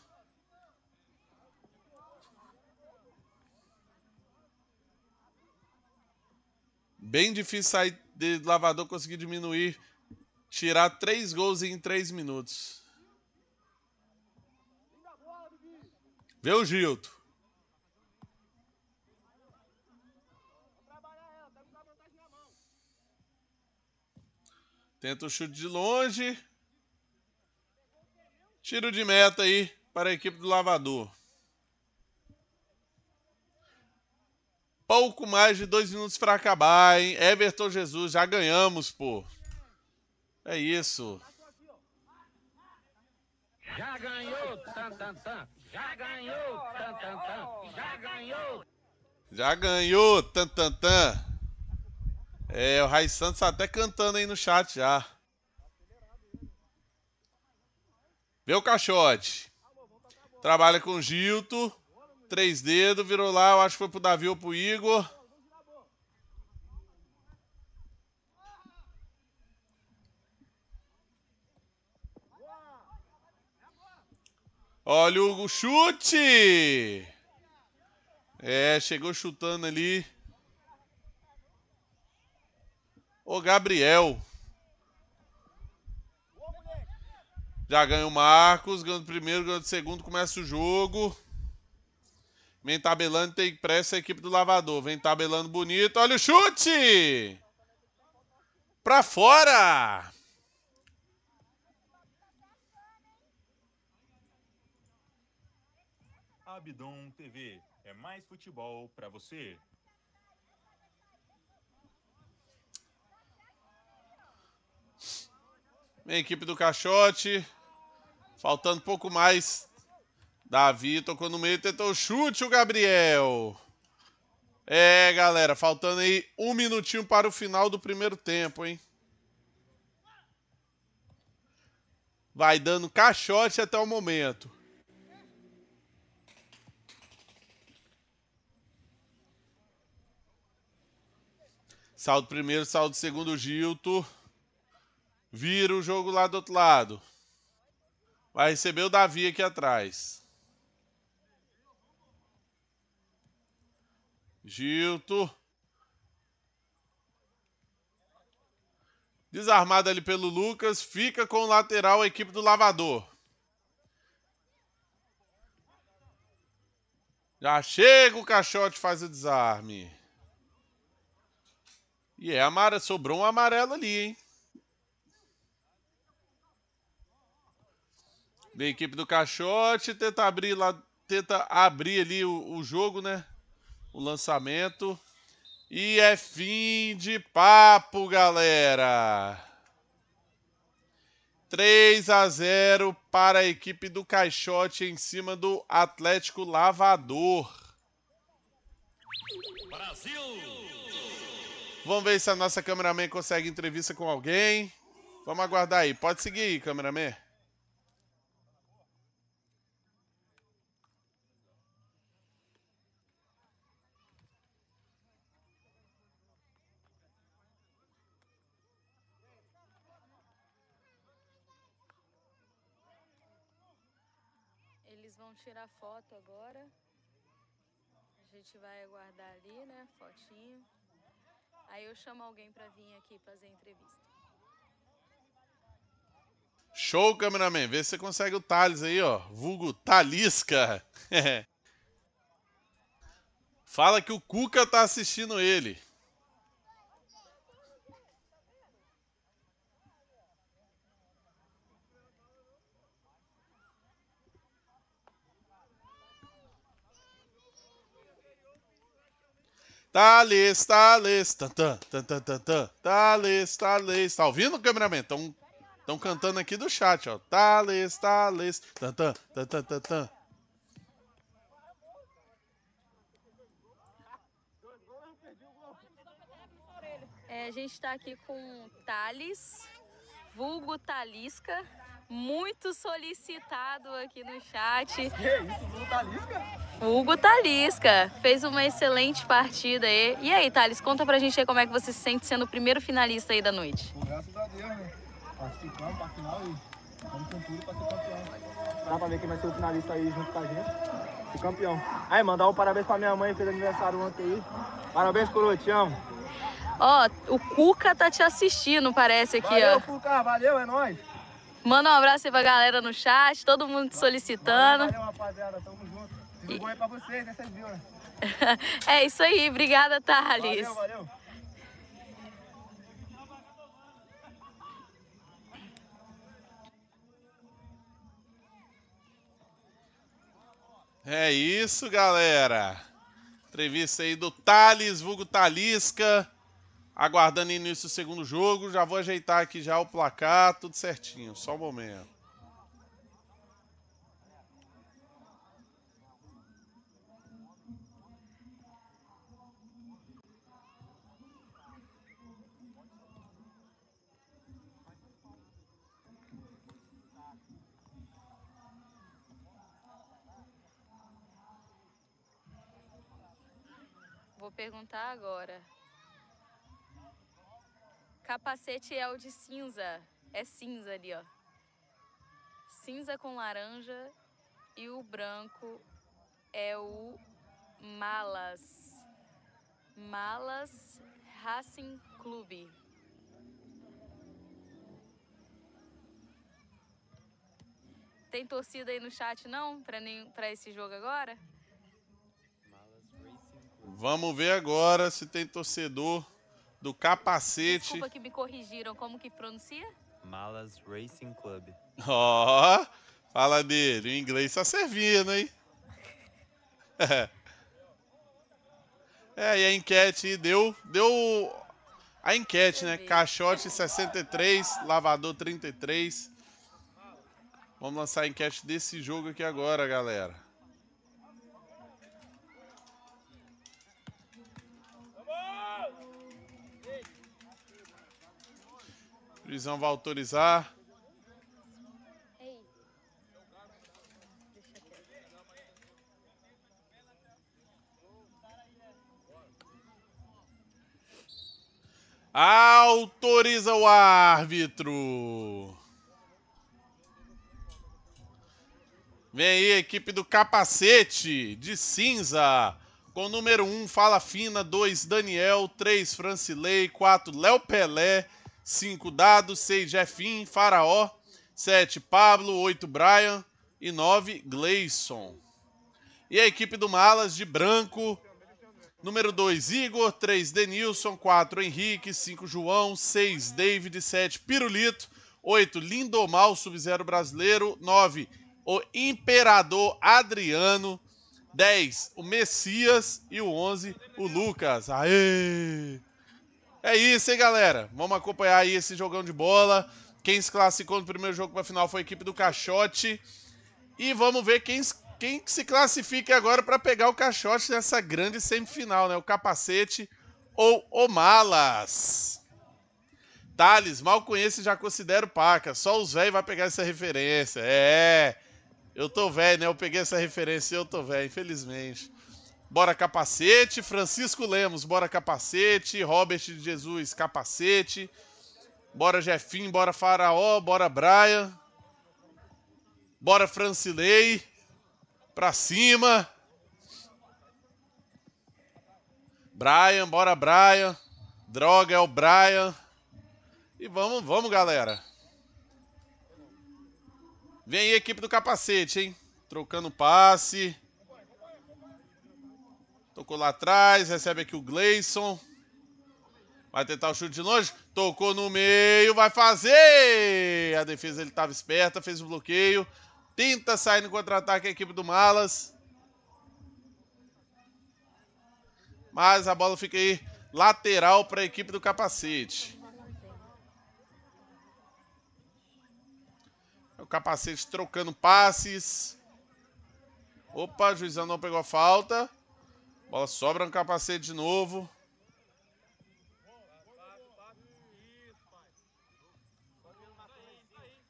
Bem difícil sair de lavador conseguir diminuir, tirar três gols em três minutos. Vê o Gilto. Tenta o chute de longe. Tiro de meta aí para a equipe do Lavador. Pouco mais de dois minutos para acabar, hein? Everton Jesus, já ganhamos, pô. É isso. Já ganhou, tan, tan, tan. Já ganhou, tan, tan, tan. Já ganhou. Já ganhou, tan, tan, tan. É, o Raiz Santos tá até cantando aí no chat já. Vê o caixote. Trabalha com Gilto. Três dedos, virou lá, eu acho que foi pro Davi ou pro Igor. Olha o chute! É, chegou chutando ali. O Gabriel. Já ganha o Marcos, ganha o primeiro, ganha o segundo, começa o jogo. Vem tabelando, tem pressa a equipe do Lavador. Vem tabelando bonito. Olha o chute! Pra fora! Abdom TV. É mais futebol para você. Vem a equipe do Caixote. Faltando pouco mais Davi tocou no meio, tentou chute o Gabriel. É, galera, faltando aí um minutinho para o final do primeiro tempo, hein? Vai dando caixote até o momento. Saldo primeiro, saldo segundo, Gilto. Vira o jogo lá do outro lado. Vai receber o Davi aqui atrás. Gilto. Desarmado ali pelo Lucas. Fica com o lateral a equipe do Lavador. Já chega o caixote, faz o desarme. E é amarelo. Sobrou um amarelo ali, hein? Da equipe do caixote. Tenta abrir lá. Tenta abrir ali o, o jogo, né? o lançamento. E é fim de papo, galera. 3 a 0 para a equipe do Caixote em cima do Atlético Lavador. Brasil! Vamos ver se a nossa cameraman consegue entrevista com alguém. Vamos aguardar aí. Pode seguir aí, cameraman. tirar foto agora. A gente vai aguardar ali, né? Fotinho. Aí eu chamo alguém para vir aqui fazer entrevista. Show, cameraman. Vê se você consegue o Thales aí, ó. Vulgo Talisca. Fala que o Cuca tá assistindo ele. Thales, tá Thales, tá tan, tan, tan, Thales, Thales. Tá, tá ouvindo, cameraman? Tão, tão cantando aqui do chat, ó. Thales, Thales, tan, tan, tan. É, a gente está aqui com Thales, vulgo Talisca, muito solicitado aqui no chat. Que isso, vulgo Talisca? Hugo Talisca fez uma excelente partida aí. E aí, Thales, conta pra gente aí como é que você se sente sendo o primeiro finalista aí da noite. graças a Deus, né? pra final e estamos com tudo pra ser campeão. Dá pra ver quem vai ser o finalista aí junto com a gente. O campeão. Aí, mandar um parabéns pra minha mãe, fez aniversário ontem aí. Parabéns, Coro, te amo. Ó, o Cuca tá te assistindo, parece aqui, valeu, ó. Valeu, Cuca, valeu, é nóis. Manda um abraço aí pra galera no chat, todo mundo te solicitando. Valeu, valeu rapaziada, tamo Vergonha pra vocês, né? né? é isso aí, obrigada, Thales. Valeu, valeu. É isso, galera. Entrevista aí do Thales, vulgo Talisca. Aguardando início do segundo jogo. Já vou ajeitar aqui já o placar, tudo certinho. Só um momento. Vou perguntar agora. Capacete é o de cinza. É cinza ali, ó. Cinza com laranja e o branco é o Malas. Malas Racing Clube. Tem torcida aí no chat não para nem para esse jogo agora? Vamos ver agora se tem torcedor do capacete. Desculpa que me corrigiram, como que pronuncia? Malas Racing Club. Ó, oh, fala dele, o inglês tá servindo, hein? É. e a enquete deu, deu a enquete, né? Caixote 63, lavador 33. Vamos lançar a enquete desse jogo aqui agora, galera. Prisão vai autorizar. Autoriza o árbitro. Vem aí, equipe do capacete de cinza. Com número 1, um, Fala Fina. 2, Daniel. 3, Francilei. 4, Léo Pelé. 5 Dado, 6 Jeffim, Faraó, 7 Pablo, 8 Brian e 9 Gleison. E a equipe do Malas de branco, número 2 Igor, 3 Denilson, 4 Henrique, 5 João, 6 David, 7 Pirulito, 8 Lindomal, sub-zero brasileiro, 9 o Imperador Adriano, 10 o Messias e o 11 o Lucas. Aê! É isso, hein, galera? Vamos acompanhar aí esse jogão de bola. Quem se classificou no primeiro jogo para a final foi a equipe do Caixote. E vamos ver quem, quem se classifica agora para pegar o Caixote nessa grande semifinal, né? O Capacete ou o Malas. Thales, mal conheço e já considero paca. Só os velhos vai pegar essa referência. É, eu tô velho, né? Eu peguei essa referência e eu tô velho, infelizmente bora capacete. Francisco Lemos, bora capacete. Robert de Jesus, capacete. Bora Jefim, bora Faraó, bora Brian. Bora Francilei. Pra cima. Brian, bora Brian. Droga é o Brian. E vamos, vamos, galera. Vem aí equipe do capacete, hein? Trocando passe. Tocou lá atrás, recebe aqui o Gleison. Vai tentar o chute de longe. Tocou no meio, vai fazer! A defesa ele estava esperta, fez o bloqueio. Tenta sair no contra-ataque a equipe do Malas. Mas a bola fica aí lateral para a equipe do capacete. O capacete trocando passes. Opa, o juizão não pegou a falta. Bola sobra no capacete de novo.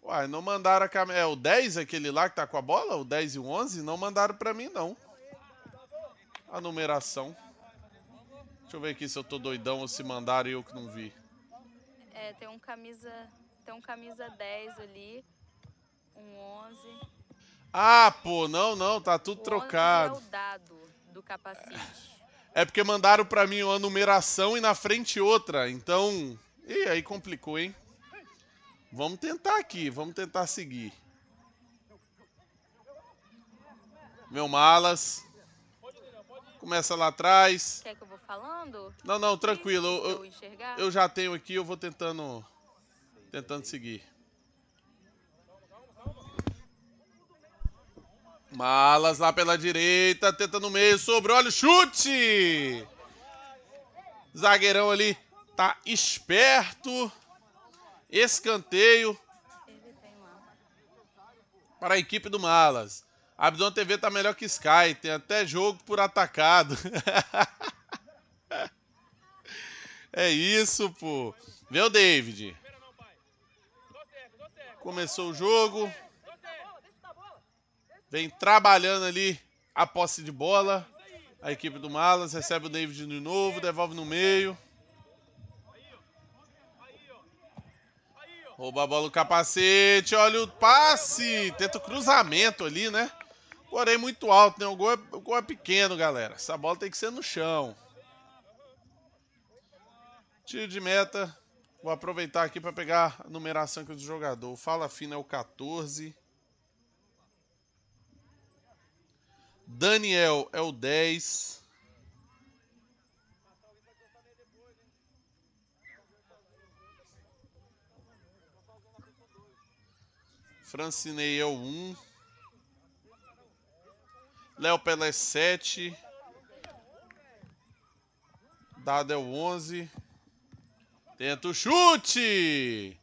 Uai, não mandaram a cam... É o 10 aquele lá que tá com a bola? O 10 e o 11? Não mandaram pra mim, não. A numeração. Deixa eu ver aqui se eu tô doidão ou se mandaram e eu que não vi. É, tem um camisa... Tem um camisa 10 ali. Um 11. Ah, pô, não, não. Tá tudo o trocado. É o dado do capacete. É porque mandaram para mim uma numeração e na frente outra. Então, e aí complicou, hein? Vamos tentar aqui, vamos tentar seguir. Meu malas. Começa lá atrás. Quer que eu vou falando? Não, não, tranquilo. Eu, eu, eu já tenho aqui, eu vou tentando tentando seguir. Malas lá pela direita, tenta no meio, sobrou, olha o chute! Zagueirão ali tá esperto. Escanteio para a equipe do Malas. Abdon TV tá melhor que Sky, tem até jogo por atacado. é isso, pô. Vê o David. Começou o jogo. Vem trabalhando ali a posse de bola. A equipe do Malas recebe o David de novo, devolve no meio. Rouba a bola o capacete, olha o passe. Tenta o cruzamento ali, né? Porém, muito alto, né? O gol, é, o gol é pequeno, galera. Essa bola tem que ser no chão. Tiro de meta. Vou aproveitar aqui para pegar a numeração aqui do jogador. O Fala Fina é o 14. Daniel é o 10. Francinei é o 1. Léo Pelé 7. É Dado é o 11. Tenta o chute!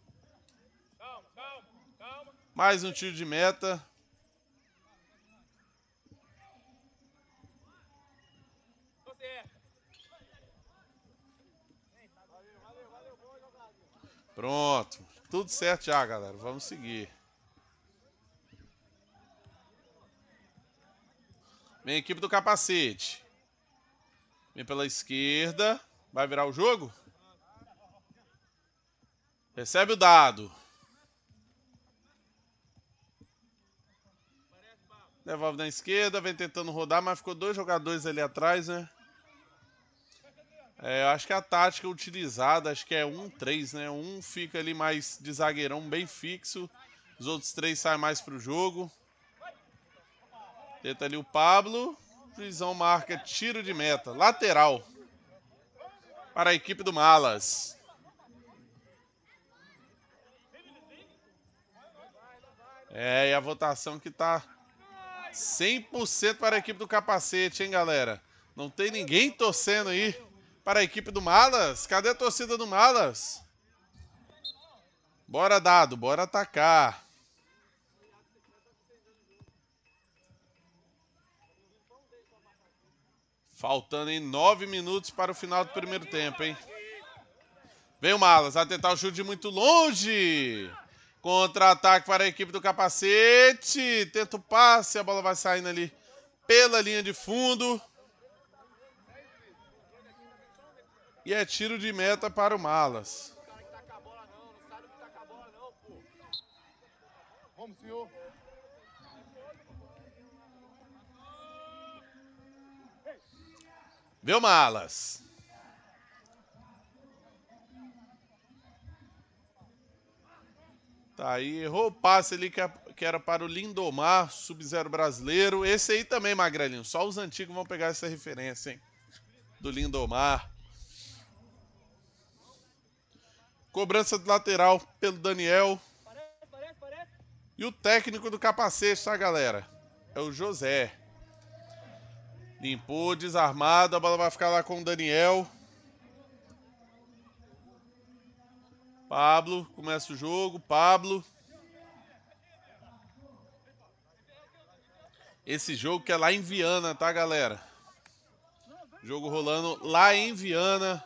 Mais um tiro de meta. Pronto. Tudo certo já, galera. Vamos seguir. Vem equipe do capacete. Vem pela esquerda. Vai virar o jogo? Recebe o dado. Devolve na esquerda, vem tentando rodar, mas ficou dois jogadores ali atrás, né? É, eu acho que a tática utilizada, acho que é um três, né? Um fica ali mais de zagueirão, bem fixo. Os outros três saem mais pro jogo. Tenta ali o Pablo. Juizão marca tiro de meta. Lateral. Para a equipe do Malas. É, e a votação que tá 100% para a equipe do capacete, hein, galera? Não tem ninguém torcendo aí para a equipe do Malas. Cadê a torcida do Malas? Bora, Dado, bora atacar. Faltando em nove minutos para o final do primeiro tempo, hein? Vem o Malas a tentar o chute de muito longe. Contra-ataque para a equipe do capacete. Tenta o passe, a bola vai saindo ali pela linha de fundo. E é tiro de meta para o Malas. Vamos, senhor. Viu, Malas? Tá aí, errou o passe ali que, era para o Lindomar, sub-zero brasileiro. Esse aí também, Magrelinho. Só os antigos vão pegar essa referência, hein? Do Lindomar. Cobrança de lateral pelo Daniel. E o técnico do capacete, tá, galera? É o José. Limpou, desarmado. A bola vai ficar lá com o Daniel. Pablo, começa o jogo. Pablo. Esse jogo que é lá em Viana, tá, galera? Jogo rolando lá em Viana.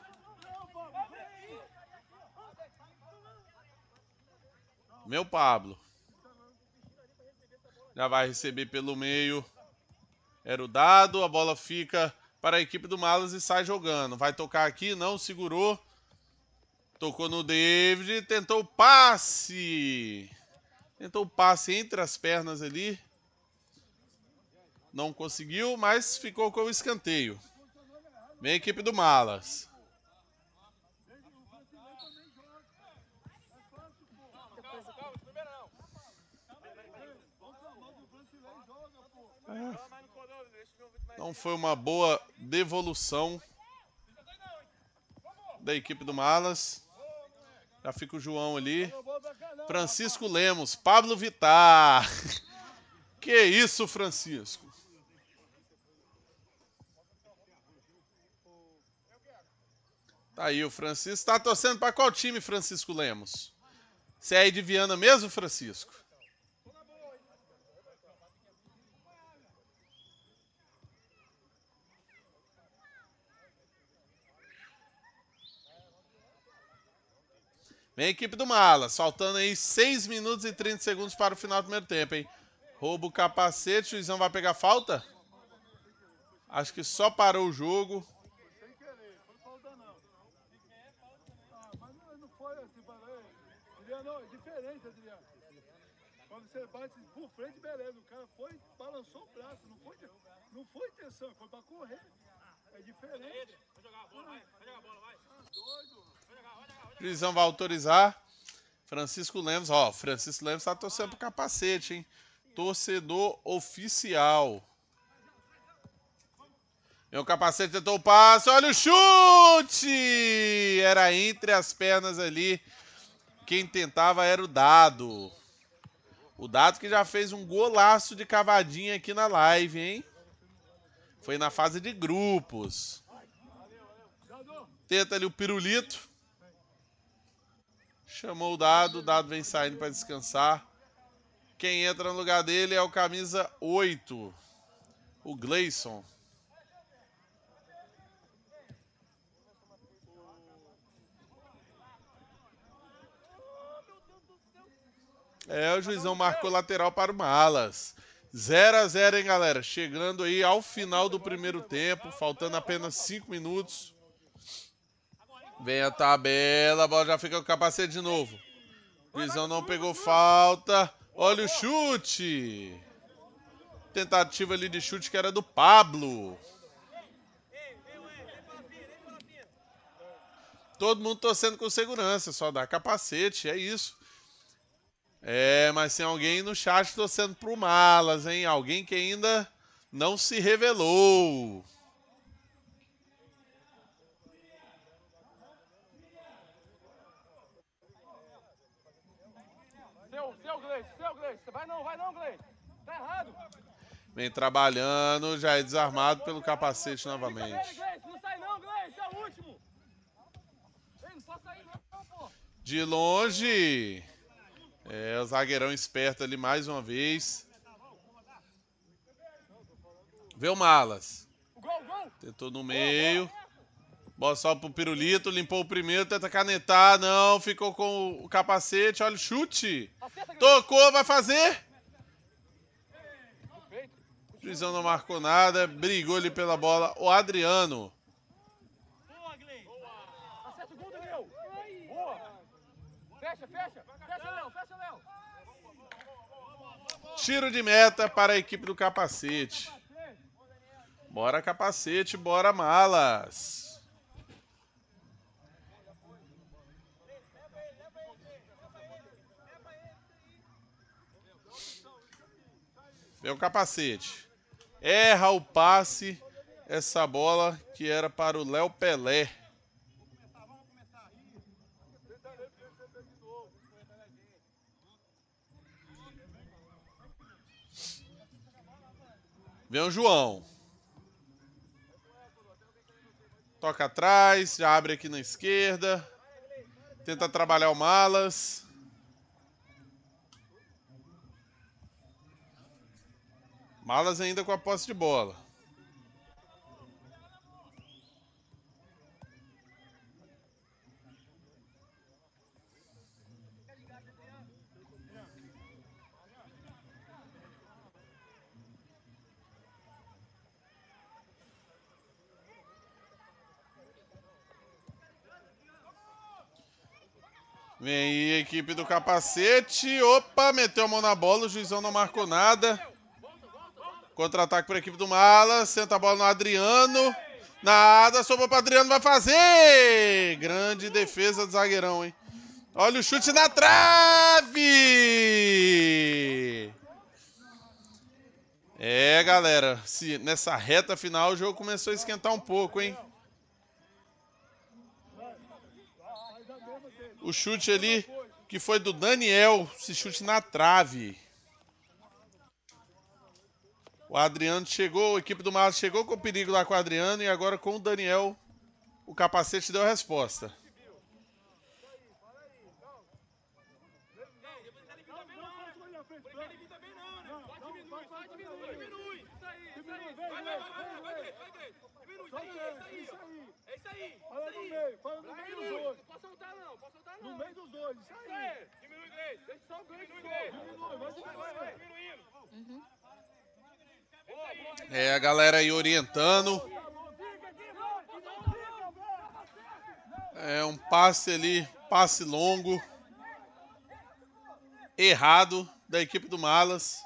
Meu Pablo. Já vai receber pelo meio. Era o dado. A bola fica para a equipe do Malas e sai jogando. Vai tocar aqui, não segurou. Tocou no David, tentou o passe. Tentou o passe entre as pernas ali. Não conseguiu, mas ficou com o escanteio. Vem a equipe do Malas. Não foi uma boa devolução da equipe do Malas. Já fica o João ali. Francisco Lemos, Pablo Vitar. Que isso, Francisco? Tá aí o Francisco. Tá torcendo para qual time, Francisco Lemos? Você é aí de Viana mesmo, Francisco? Vem a equipe do Malas, faltando aí 6 minutos e 30 segundos para o final do primeiro tempo, hein? Rouba o capacete, o Juizão vai pegar falta? Acho que só parou o jogo. Adriano, é diferente, Adriano. Quando você bate por frente, beleza. O cara foi, balançou o braço. Não foi, não foi intenção, foi pra correr. É diferente. Vai jogar a bola, vai. Vai jogar a bola, vai. Tá doido. Vai jogar, vai jogar. Prisão vai autorizar. Francisco Lemos, ó, Francisco Lemos tá torcendo pro capacete, hein? Torcedor oficial. Meu capacete tentou o passe, olha o chute! Era entre as pernas ali. Quem tentava era o Dado. O Dado que já fez um golaço de cavadinha aqui na live, hein? Foi na fase de grupos. Tenta ali o pirulito. Chamou o dado, o dado vem saindo para descansar. Quem entra no lugar dele é o camisa 8, o Gleison. É, o juizão marcou lateral para o Malas. 0 a 0 hein, galera? Chegando aí ao final do primeiro tempo, faltando apenas 5 minutos. Vem a tabela, a bola já fica com o capacete de novo. Visão não pegou falta. Olha o chute. Tentativa ali de chute que era do Pablo. Todo mundo torcendo com segurança, só dá capacete, é isso. É, mas tem alguém no chat torcendo pro Malas, hein? Alguém que ainda não se revelou. Seu, seu Gleice, seu Gleice. Vai não, vai não, Gleice. Tá errado. Vem trabalhando, já é desarmado pelo capacete novamente. Não sai não, Gleice. É o último. Ei, não pode sair não, De longe. É, o zagueirão esperto ali mais uma vez. Vê o Malas. Tentou no meio. Bola só pro Pirulito, limpou o primeiro, tenta canetar, não, ficou com o capacete, olha o chute. Tocou, vai fazer. O juizão não marcou nada, brigou ali pela bola o Adriano. Tiro de meta para a equipe do capacete. Bora capacete, bora malas. Vem o capacete. Erra o passe. Essa bola que era para o Léo Pelé. Vem o João. Toca atrás, já abre aqui na esquerda. Tenta trabalhar o Malas. Malas ainda com a posse de bola. Vem aí a equipe do capacete. Opa, meteu a mão na bola, o juizão não marcou nada. Contra-ataque para a equipe do Mala. Senta a bola no Adriano. Nada, sobrou para Adriano, vai fazer! Grande defesa do zagueirão, hein? Olha o chute na trave! É, galera, se nessa reta final o jogo começou a esquentar um pouco, hein? O chute ali que foi do Daniel. Esse chute na trave. O Adriano chegou, a equipe do Márcio chegou com o perigo lá com o Adriano e agora com o Daniel o capacete deu a resposta. aí. Fala no meio, fala no meio dos dois. Não posso soltar não, posso soltar não. No meio dos dois, isso aí. Diminui o Gleice, deixa só o Gleice. Diminui o Gleice. Diminui, vai vai, diminuindo. Uhum. É, a galera aí orientando. É um passe ali, passe longo. Errado da equipe do Malas.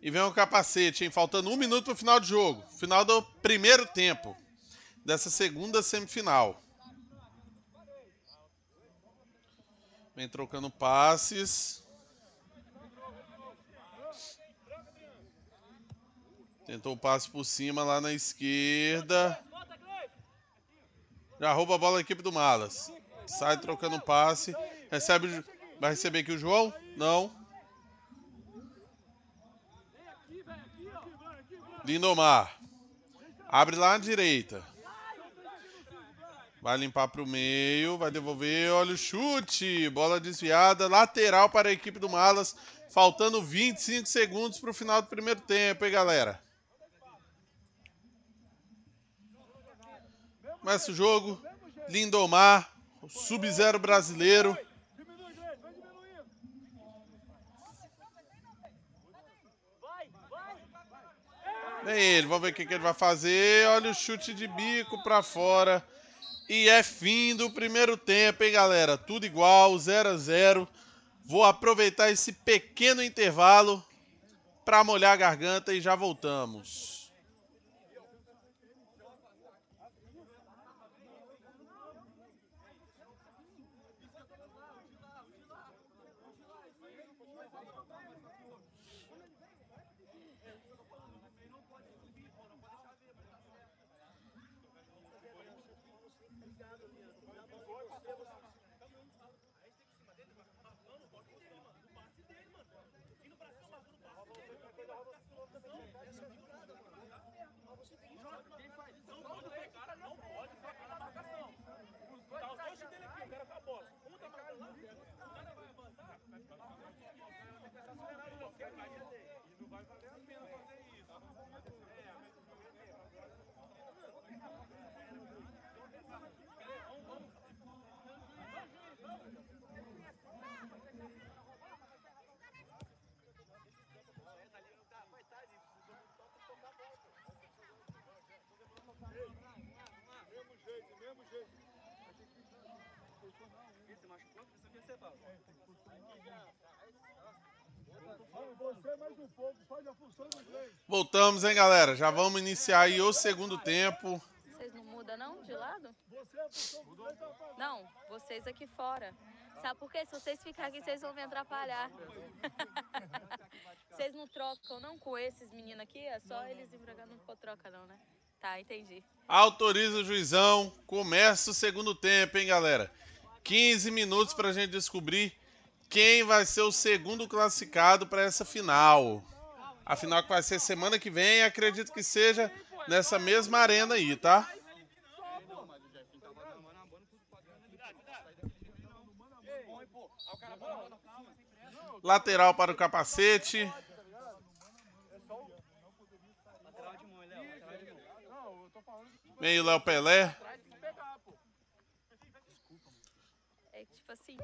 E vem um capacete, hein? Faltando um minuto pro final do jogo. Final do primeiro tempo dessa segunda semifinal. Vem trocando passes. Tentou o passe por cima lá na esquerda. Já rouba a bola a equipe do Malas. Sai trocando passe. Recebe. Vai receber aqui o João? Não. Lindomar. Abre lá na direita. Vai limpar para o meio, vai devolver, olha o chute, bola desviada, lateral para a equipe do Malas, faltando 25 segundos para o final do primeiro tempo, hein, galera? Começa o jogo, Lindomar, sub-zero brasileiro. Vem ele, vamos ver o que, que ele vai fazer, olha o chute de bico para fora. E é fim do primeiro tempo, hein, galera? Tudo igual, 0 a 0. Vou aproveitar esse pequeno intervalo para molhar a garganta e já voltamos. Voltamos, hein, galera? Já vamos iniciar aí o segundo tempo. Vocês não mudam, não, de lado? Não, vocês aqui fora. Sabe por quê? Se vocês ficarem aqui, vocês vão me atrapalhar. vocês não trocam, não, com esses meninos aqui? É só eles ir não ficou troca, não, né? Tá, entendi. Autoriza o juizão. Começa o segundo tempo, hein, galera? 15 minutos para a gente descobrir quem vai ser o segundo classificado para essa final. A final que vai ser semana que vem, acredito que seja nessa mesma arena aí, tá? Lateral para o capacete. Meio Léo Pelé. assim.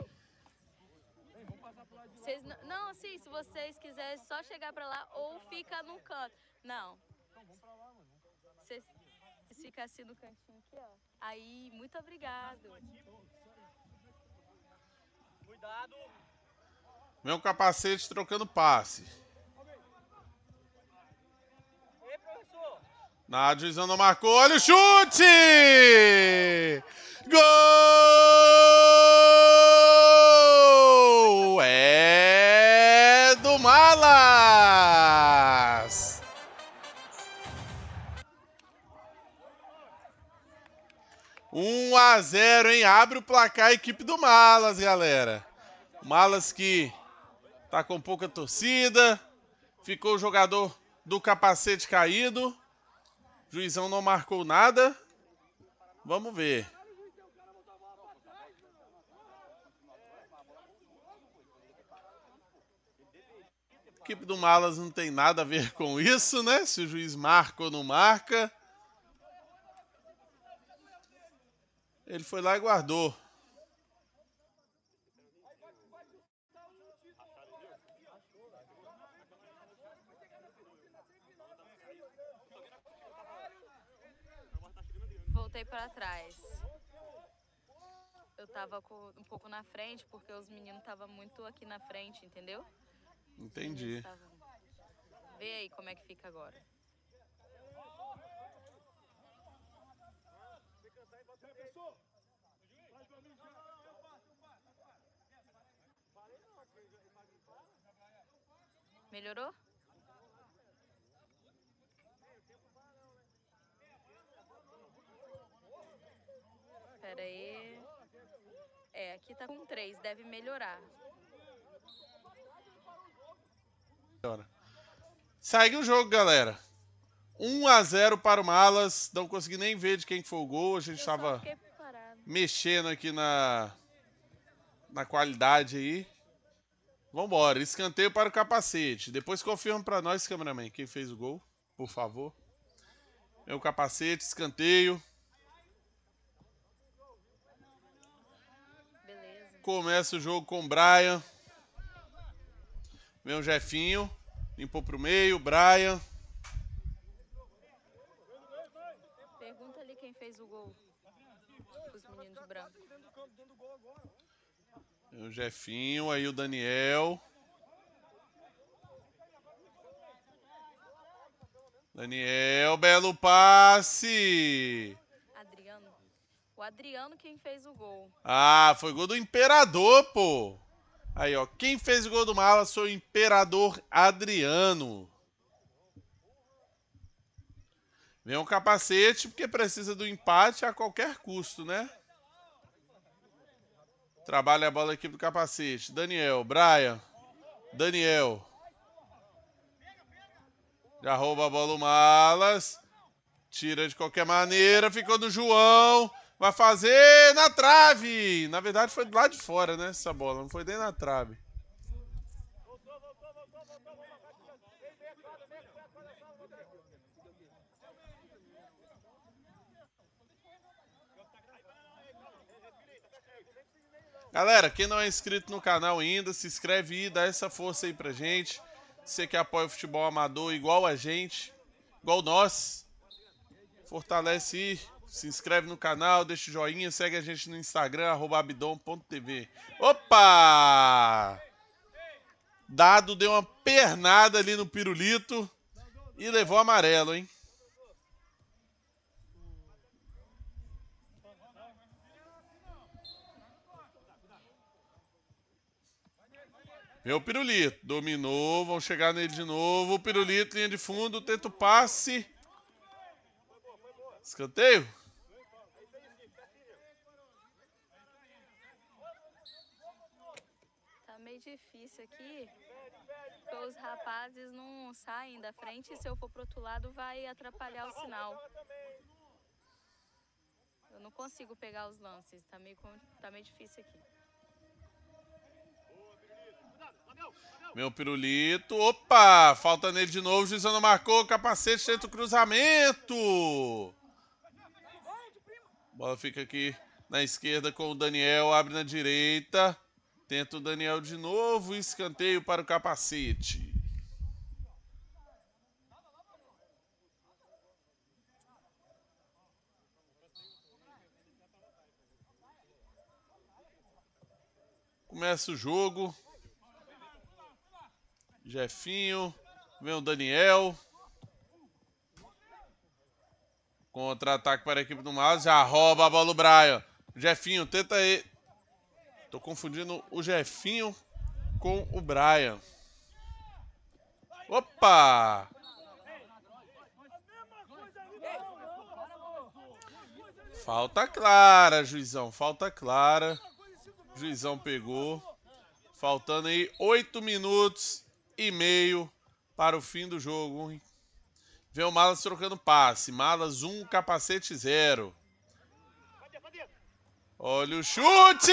Vocês não, não, assim, se vocês quiserem só chegar pra lá ou fica num canto. Não. Então vamos pra lá, mano. Vocês, vocês ficam assim no cantinho aqui, ó. Aí, muito obrigado. Cuidado. Meu capacete trocando passe. Nadizão não marcou, olha o chute! Gol! É do Malas! Um a 0 hein? Abre o placar a equipe do Malas, galera. Malas que tá com pouca torcida. Ficou o jogador do capacete caído. Juizão não marcou nada. Vamos ver. A equipe do Malas não tem nada a ver com isso, né? Se o juiz marca ou não marca. Ele foi lá e guardou. voltei para trás. Eu tava um pouco na frente, porque os meninos estavam muito aqui na frente, entendeu? Entendi. Tavam... Vê aí como é que fica agora. Melhorou? Pera aí. É, aqui tá com três, deve melhorar. Segue o jogo, galera. 1 a 0 para o Malas. Não consegui nem ver de quem foi o gol. A gente estava mexendo aqui na, na qualidade aí. Vambora. Escanteio para o capacete. Depois confirma para nós, cameraman, quem fez o gol, por favor. É o capacete, escanteio. Começa o jogo com o Brian. Vem o Jefinho. Limpou pro meio, Brian. Pergunta ali quem fez o gol. Os meninos brancos. Vem o Jefinho, aí o Daniel. Daniel, belo passe. O Adriano quem fez o gol. Ah, foi gol do Imperador, pô. Aí, ó. Quem fez o gol do Malas foi o Imperador Adriano. Vem um capacete, porque precisa do empate a qualquer custo, né? Trabalha a bola aqui do capacete. Daniel, Brian. Daniel. Já rouba a bola o Malas. Tira de qualquer maneira. Ficou do João. Vai fazer na trave! Na verdade, foi do lado de fora, né? Essa bola. Não foi nem na trave. Galera, quem não é inscrito no canal ainda, se inscreve e dá essa força aí pra gente. Você que apoia o futebol amador igual a gente, igual nós, fortalece aí se inscreve no canal, deixa o joinha, segue a gente no Instagram, abdom.tv. Opa! Dado deu uma pernada ali no pirulito e levou amarelo, hein? Vê o pirulito. Dominou, vão chegar nele de novo. O pirulito, linha de fundo, tenta o passe. Escanteio. difícil aqui, os rapazes não saem da frente e se eu for pro outro lado vai atrapalhar o sinal. Eu não consigo pegar os lances, tá meio, tá meio difícil aqui. Meu pirulito, opa, falta nele de novo, Juizão não marcou, capacete dentro do cruzamento. Bola fica aqui na esquerda com o Daniel, abre na direita. Tenta o Daniel de novo, escanteio para o capacete. Começa o jogo. Jefinho, vem o Daniel. Contra-ataque para a equipe do Maus. Já rouba a bola o Brian. Jefinho, tenta, Tô confundindo o Jefinho com o Brian. Opa! Falta clara, juizão. Falta clara. Juizão pegou. Faltando aí oito minutos e meio para o fim do jogo. Vem Vê o Malas trocando passe. Malas 1, um, capacete 0. Olha o chute!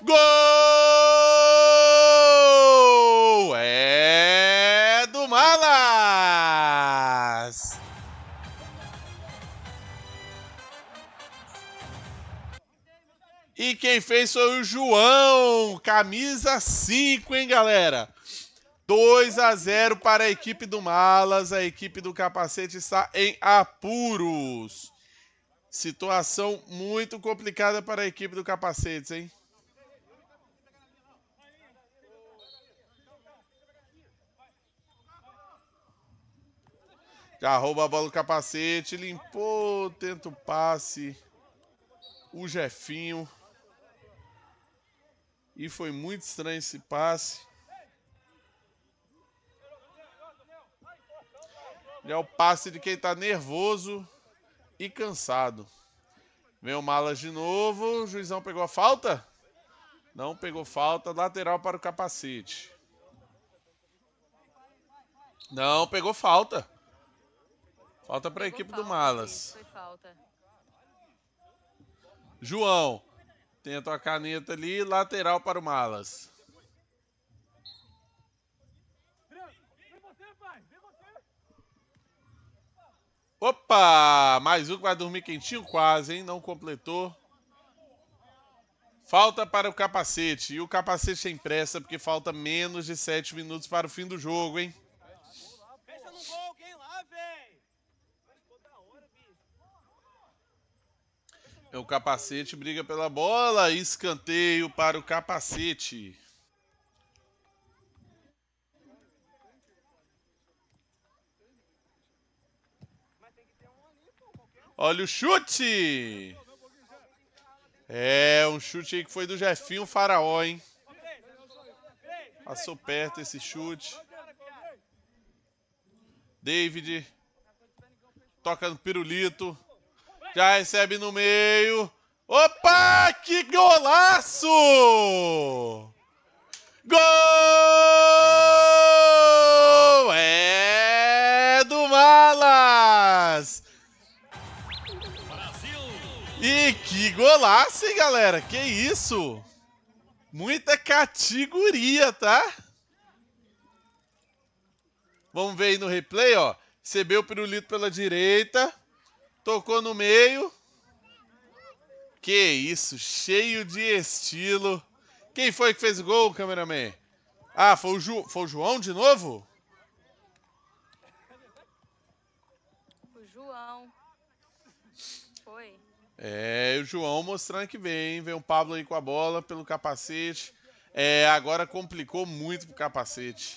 Gol! É do Malas! E quem fez foi o João, camisa 5, hein, galera? 2 a 0 para a equipe do Malas. A equipe do capacete está em apuros. Situação muito complicada para a equipe do Capacetes, hein? Já rouba a bola do capacete, limpou, tenta o passe. O Jefinho. E foi muito estranho esse passe. Ele é o passe de quem tá nervoso e cansado. Vem o Malas de novo. O juizão pegou a falta? Não pegou falta. Lateral para o capacete. Não, pegou falta. Falta para a equipe falta, do Malas. João. Tenta a caneta ali. Lateral para o Malas. Opa! Mais um que vai dormir quentinho quase, hein? Não completou. Falta para o capacete. E o capacete tem pressa, porque falta menos de 7 minutos para o fim do jogo, hein? É O capacete briga pela bola. Escanteio para o capacete. Olha o chute! É, um chute aí que foi do Jefinho Faraó, hein? Passou perto esse chute. David. Toca no pirulito. Já recebe no meio. Opa! Que golaço! Gol! E que golaço, hein, galera? Que isso? Muita categoria, tá? Vamos ver aí no replay, ó. Recebeu o pirulito pela direita. Tocou no meio. Que isso, cheio de estilo. Quem foi que fez o gol, cameraman? Ah, foi o, Ju... foi o João de novo? É, o João mostrando que vem, vem o Pablo aí com a bola pelo capacete. É, agora complicou muito pro capacete.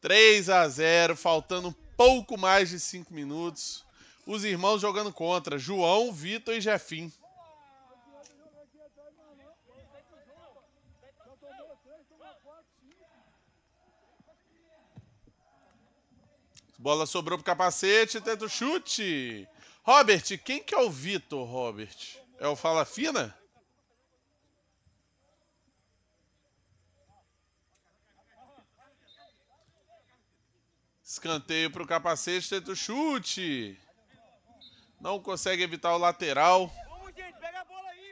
3 a 0, faltando pouco mais de 5 minutos. Os irmãos jogando contra, João, Vitor e Jefim. Bola sobrou pro capacete, tenta o chute. Robert, quem que é o Vitor, Robert? É o Fala Fina? Escanteio para o capacete, tenta o chute. Não consegue evitar o lateral.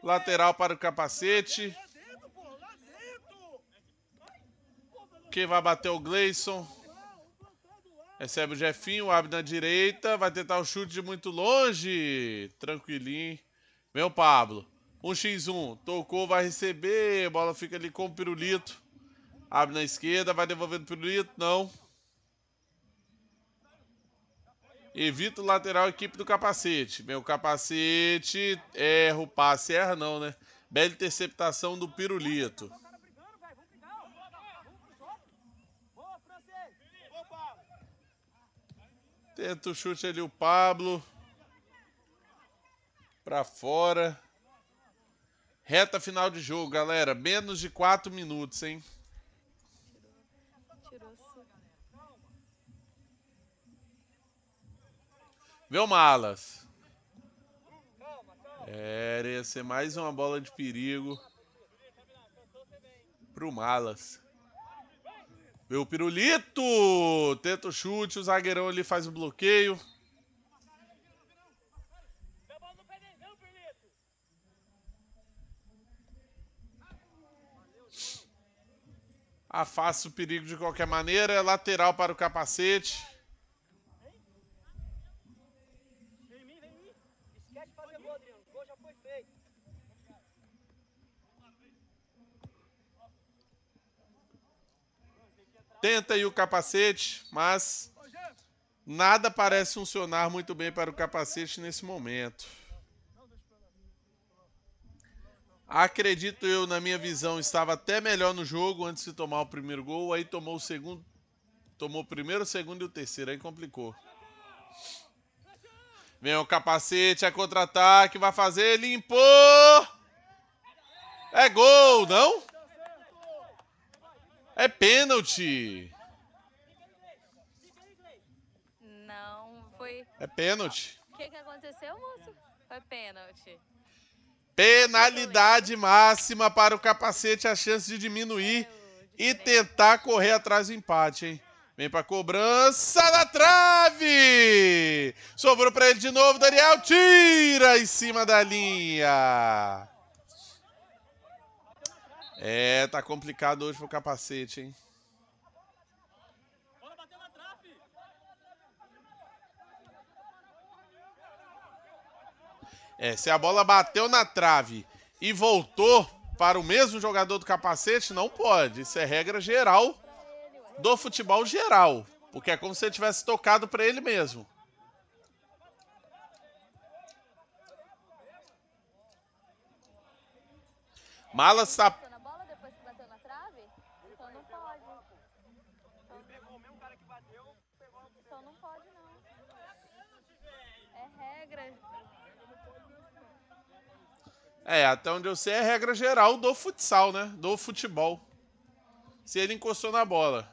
Lateral para o capacete. Quem vai bater é o Gleison. Recebe o Jefinho, abre na direita, vai tentar o chute de muito longe. Tranquilinho. Vem o Pablo. 1x1, tocou, vai receber. A bola fica ali com o Pirulito. Abre na esquerda, vai devolvendo o Pirulito, não. Evita o lateral, equipe do capacete. Meu capacete, erra o passe, erra não, né? Bela interceptação do Pirulito. Tenta o chute ali o Pablo. Para fora. Reta final de jogo, galera. Menos de 4 minutos, hein? Vê o Malas. É, ia ser mais uma bola de perigo pro Malas o pirulito! Tenta o chute, o zagueirão ali faz o bloqueio. Afasta o perigo de qualquer maneira. É lateral para o capacete. Tenta aí o capacete, mas nada parece funcionar muito bem para o capacete nesse momento. Acredito eu, na minha visão, estava até melhor no jogo antes de tomar o primeiro gol, aí tomou o segundo, tomou o primeiro, o segundo e o terceiro, aí complicou. Vem o capacete, é contra-ataque, vai fazer, limpou! É gol, não? É pênalti! Não, foi. É pênalti. O que, que aconteceu, moço? Foi pênalti. Penalidade máxima para o capacete, a chance de diminuir e né? tentar correr atrás do empate, hein? Vem a cobrança na trave! Sobrou para ele de novo, Daniel tira em cima da linha. É, tá complicado hoje pro capacete, hein? É, se a bola bateu na trave e voltou para o mesmo jogador do capacete, não pode. Isso é regra geral do futebol geral, porque é como se ele tivesse tocado para ele mesmo. Malas está É, até onde eu sei é a regra geral do futsal, né? Do futebol. Se ele encostou na bola.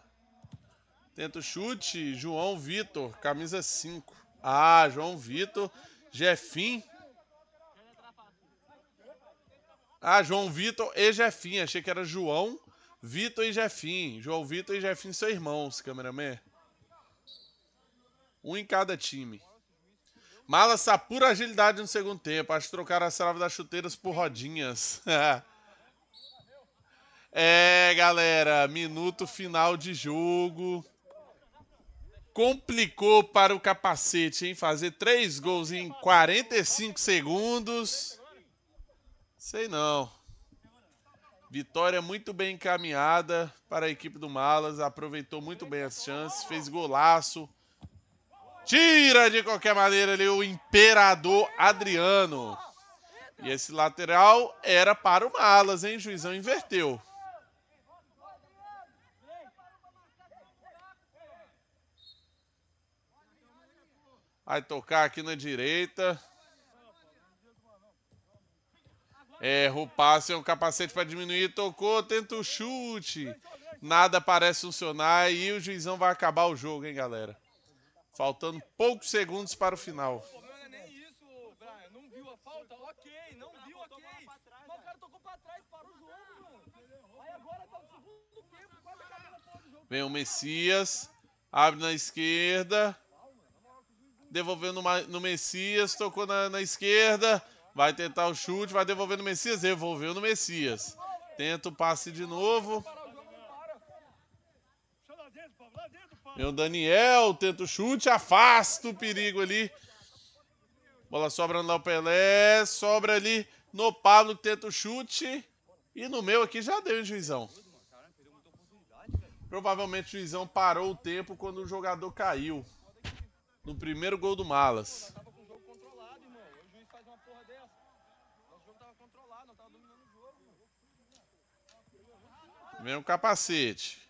Tenta o chute, João Vitor, camisa 5. Ah, João Vitor, Jefim. Ah, João Vitor e Jefim. Achei que era João Vitor e Jefim. João Vitor e Jefim são irmãos, cameraman. Um em cada time. Malas a pura agilidade no segundo tempo. Acho que trocaram as travas das chuteiras por rodinhas. é, galera. Minuto final de jogo. Complicou para o capacete, hein? Fazer três gols em 45 segundos. Sei não. Vitória muito bem encaminhada para a equipe do Malas. Aproveitou muito bem as chances. Fez golaço Tira de qualquer maneira ali o Imperador Adriano. E esse lateral era para o Malas, hein? O juizão inverteu. Vai tocar aqui na direita. Erra o passe, é um capacete para diminuir. Tocou, tenta o chute. Nada parece funcionar e o juizão vai acabar o jogo, hein, galera? Faltando poucos segundos para o final. Vem o Messias, abre na esquerda. Devolveu no, Messias, tocou na, na esquerda. Vai tentar o chute, vai devolver no Messias. Devolveu no Messias. Tenta o passe de novo. Meu Daniel tenta o chute, afasta o perigo ali. Bola sobra no Pelé, sobra ali no Pablo tenta o chute. E no meu aqui já deu, hein, juizão? Provavelmente o juizão parou o tempo quando o jogador caiu. No primeiro gol do Malas. Vem o capacete.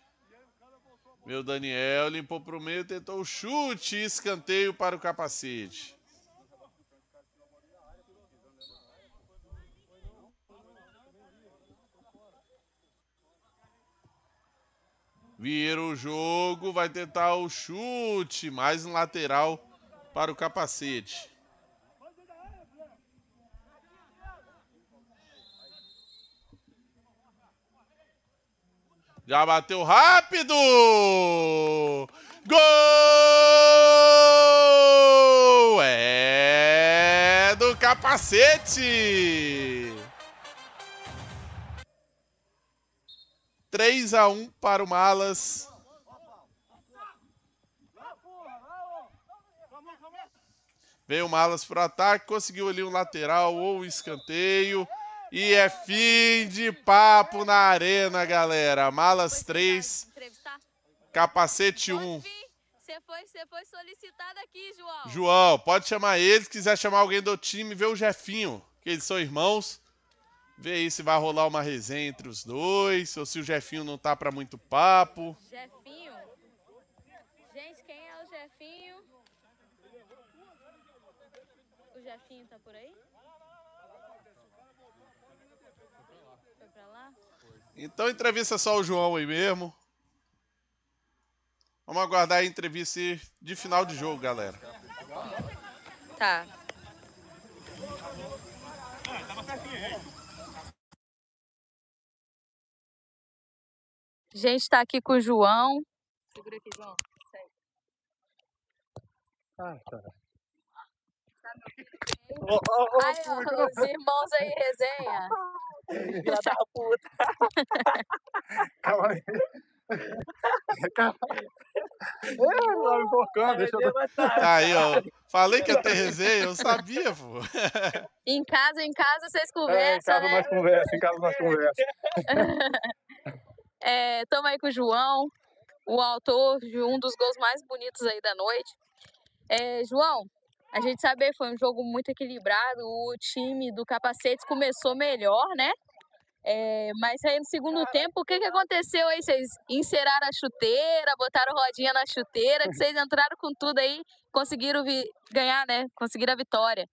Meu Daniel limpou para o meio, tentou o chute, escanteio para o capacete. Vira o jogo, vai tentar o chute, mais um lateral para o capacete. Já bateu rápido! Gol! É do capacete! 3 a 1 para o Malas. Veio o Malas para o ataque, conseguiu ali um lateral ou um escanteio. E é fim de papo na arena, galera. Malas 3, capacete 1. Você foi, você foi solicitado aqui, João. João, pode chamar ele. Se quiser chamar alguém do time, vê o Jefinho, que eles são irmãos. Vê aí se vai rolar uma resenha entre os dois, ou se o Jefinho não tá pra muito papo. Jefinho. Então entrevista só o João aí mesmo. Vamos aguardar a entrevista de final de jogo, galera. Tá. Gente, está aqui com o João. Segura aqui, João. Ah, tá. Ai, cara. Ai, os irmãos aí, resenha. Filha da puta. Calma aí. Calma. Eu, eu porcando, deixa eu... Aí, ó. Falei que ia ter resenha, eu sabia, pô. Em casa, em casa vocês conversam. É, em casa né? nós conversa, em casa nós conversa. É, tamo aí com o João, o autor de um dos gols mais bonitos aí da noite. É, João, a gente sabe foi um jogo muito equilibrado, o time do Capacetes começou melhor, né? É, mas aí no segundo ah. tempo, o que, que aconteceu aí? Vocês enceraram a chuteira, botaram rodinha na chuteira, que vocês entraram com tudo aí, conseguiram ganhar, né? Conseguiram a vitória.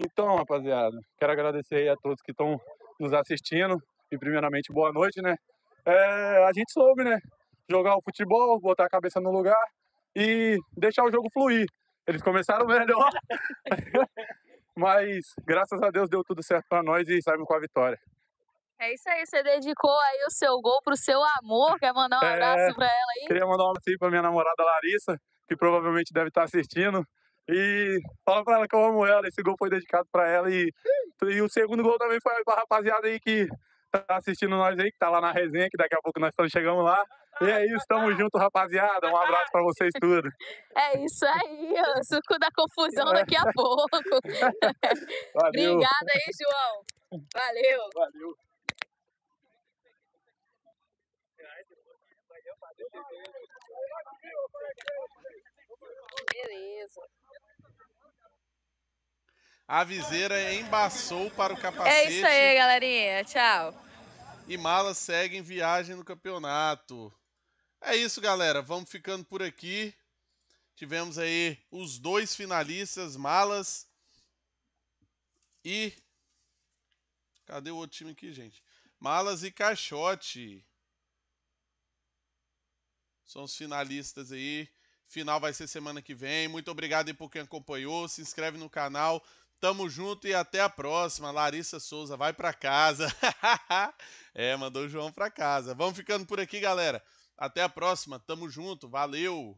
Então, rapaziada, quero agradecer aí a todos que estão nos assistindo. E primeiramente, boa noite, né? É, a gente soube, né? Jogar o futebol, botar a cabeça no lugar e deixar o jogo fluir. Eles começaram melhor. Mas graças a Deus deu tudo certo para nós e saímos com a vitória. É isso aí, você dedicou aí o seu gol pro seu amor. Quer mandar um é, abraço para ela aí? Queria mandar um abraço para minha namorada Larissa, que provavelmente deve estar tá assistindo. E fala para ela que eu amo ela. Esse gol foi dedicado para ela. E, e o segundo gol também foi para a rapaziada aí que tá assistindo nós aí, que tá lá na resenha, que daqui a pouco nós estamos chegando lá. E é isso, tamo junto, rapaziada. Um abraço pra vocês tudo. É isso aí, o suco da confusão daqui a pouco. Obrigada aí, João. Valeu. Valeu. Beleza. A viseira embaçou para o capacete. É isso aí, galerinha. Tchau. E Mala segue em viagem no campeonato. É isso, galera. Vamos ficando por aqui. Tivemos aí os dois finalistas, Malas e. Cadê o outro time aqui, gente? Malas e Caixote. São os finalistas aí. Final vai ser semana que vem. Muito obrigado aí por quem acompanhou. Se inscreve no canal. Tamo junto e até a próxima. Larissa Souza vai para casa. é, mandou o João para casa. Vamos ficando por aqui, galera. Até a próxima. Tamo junto. Valeu.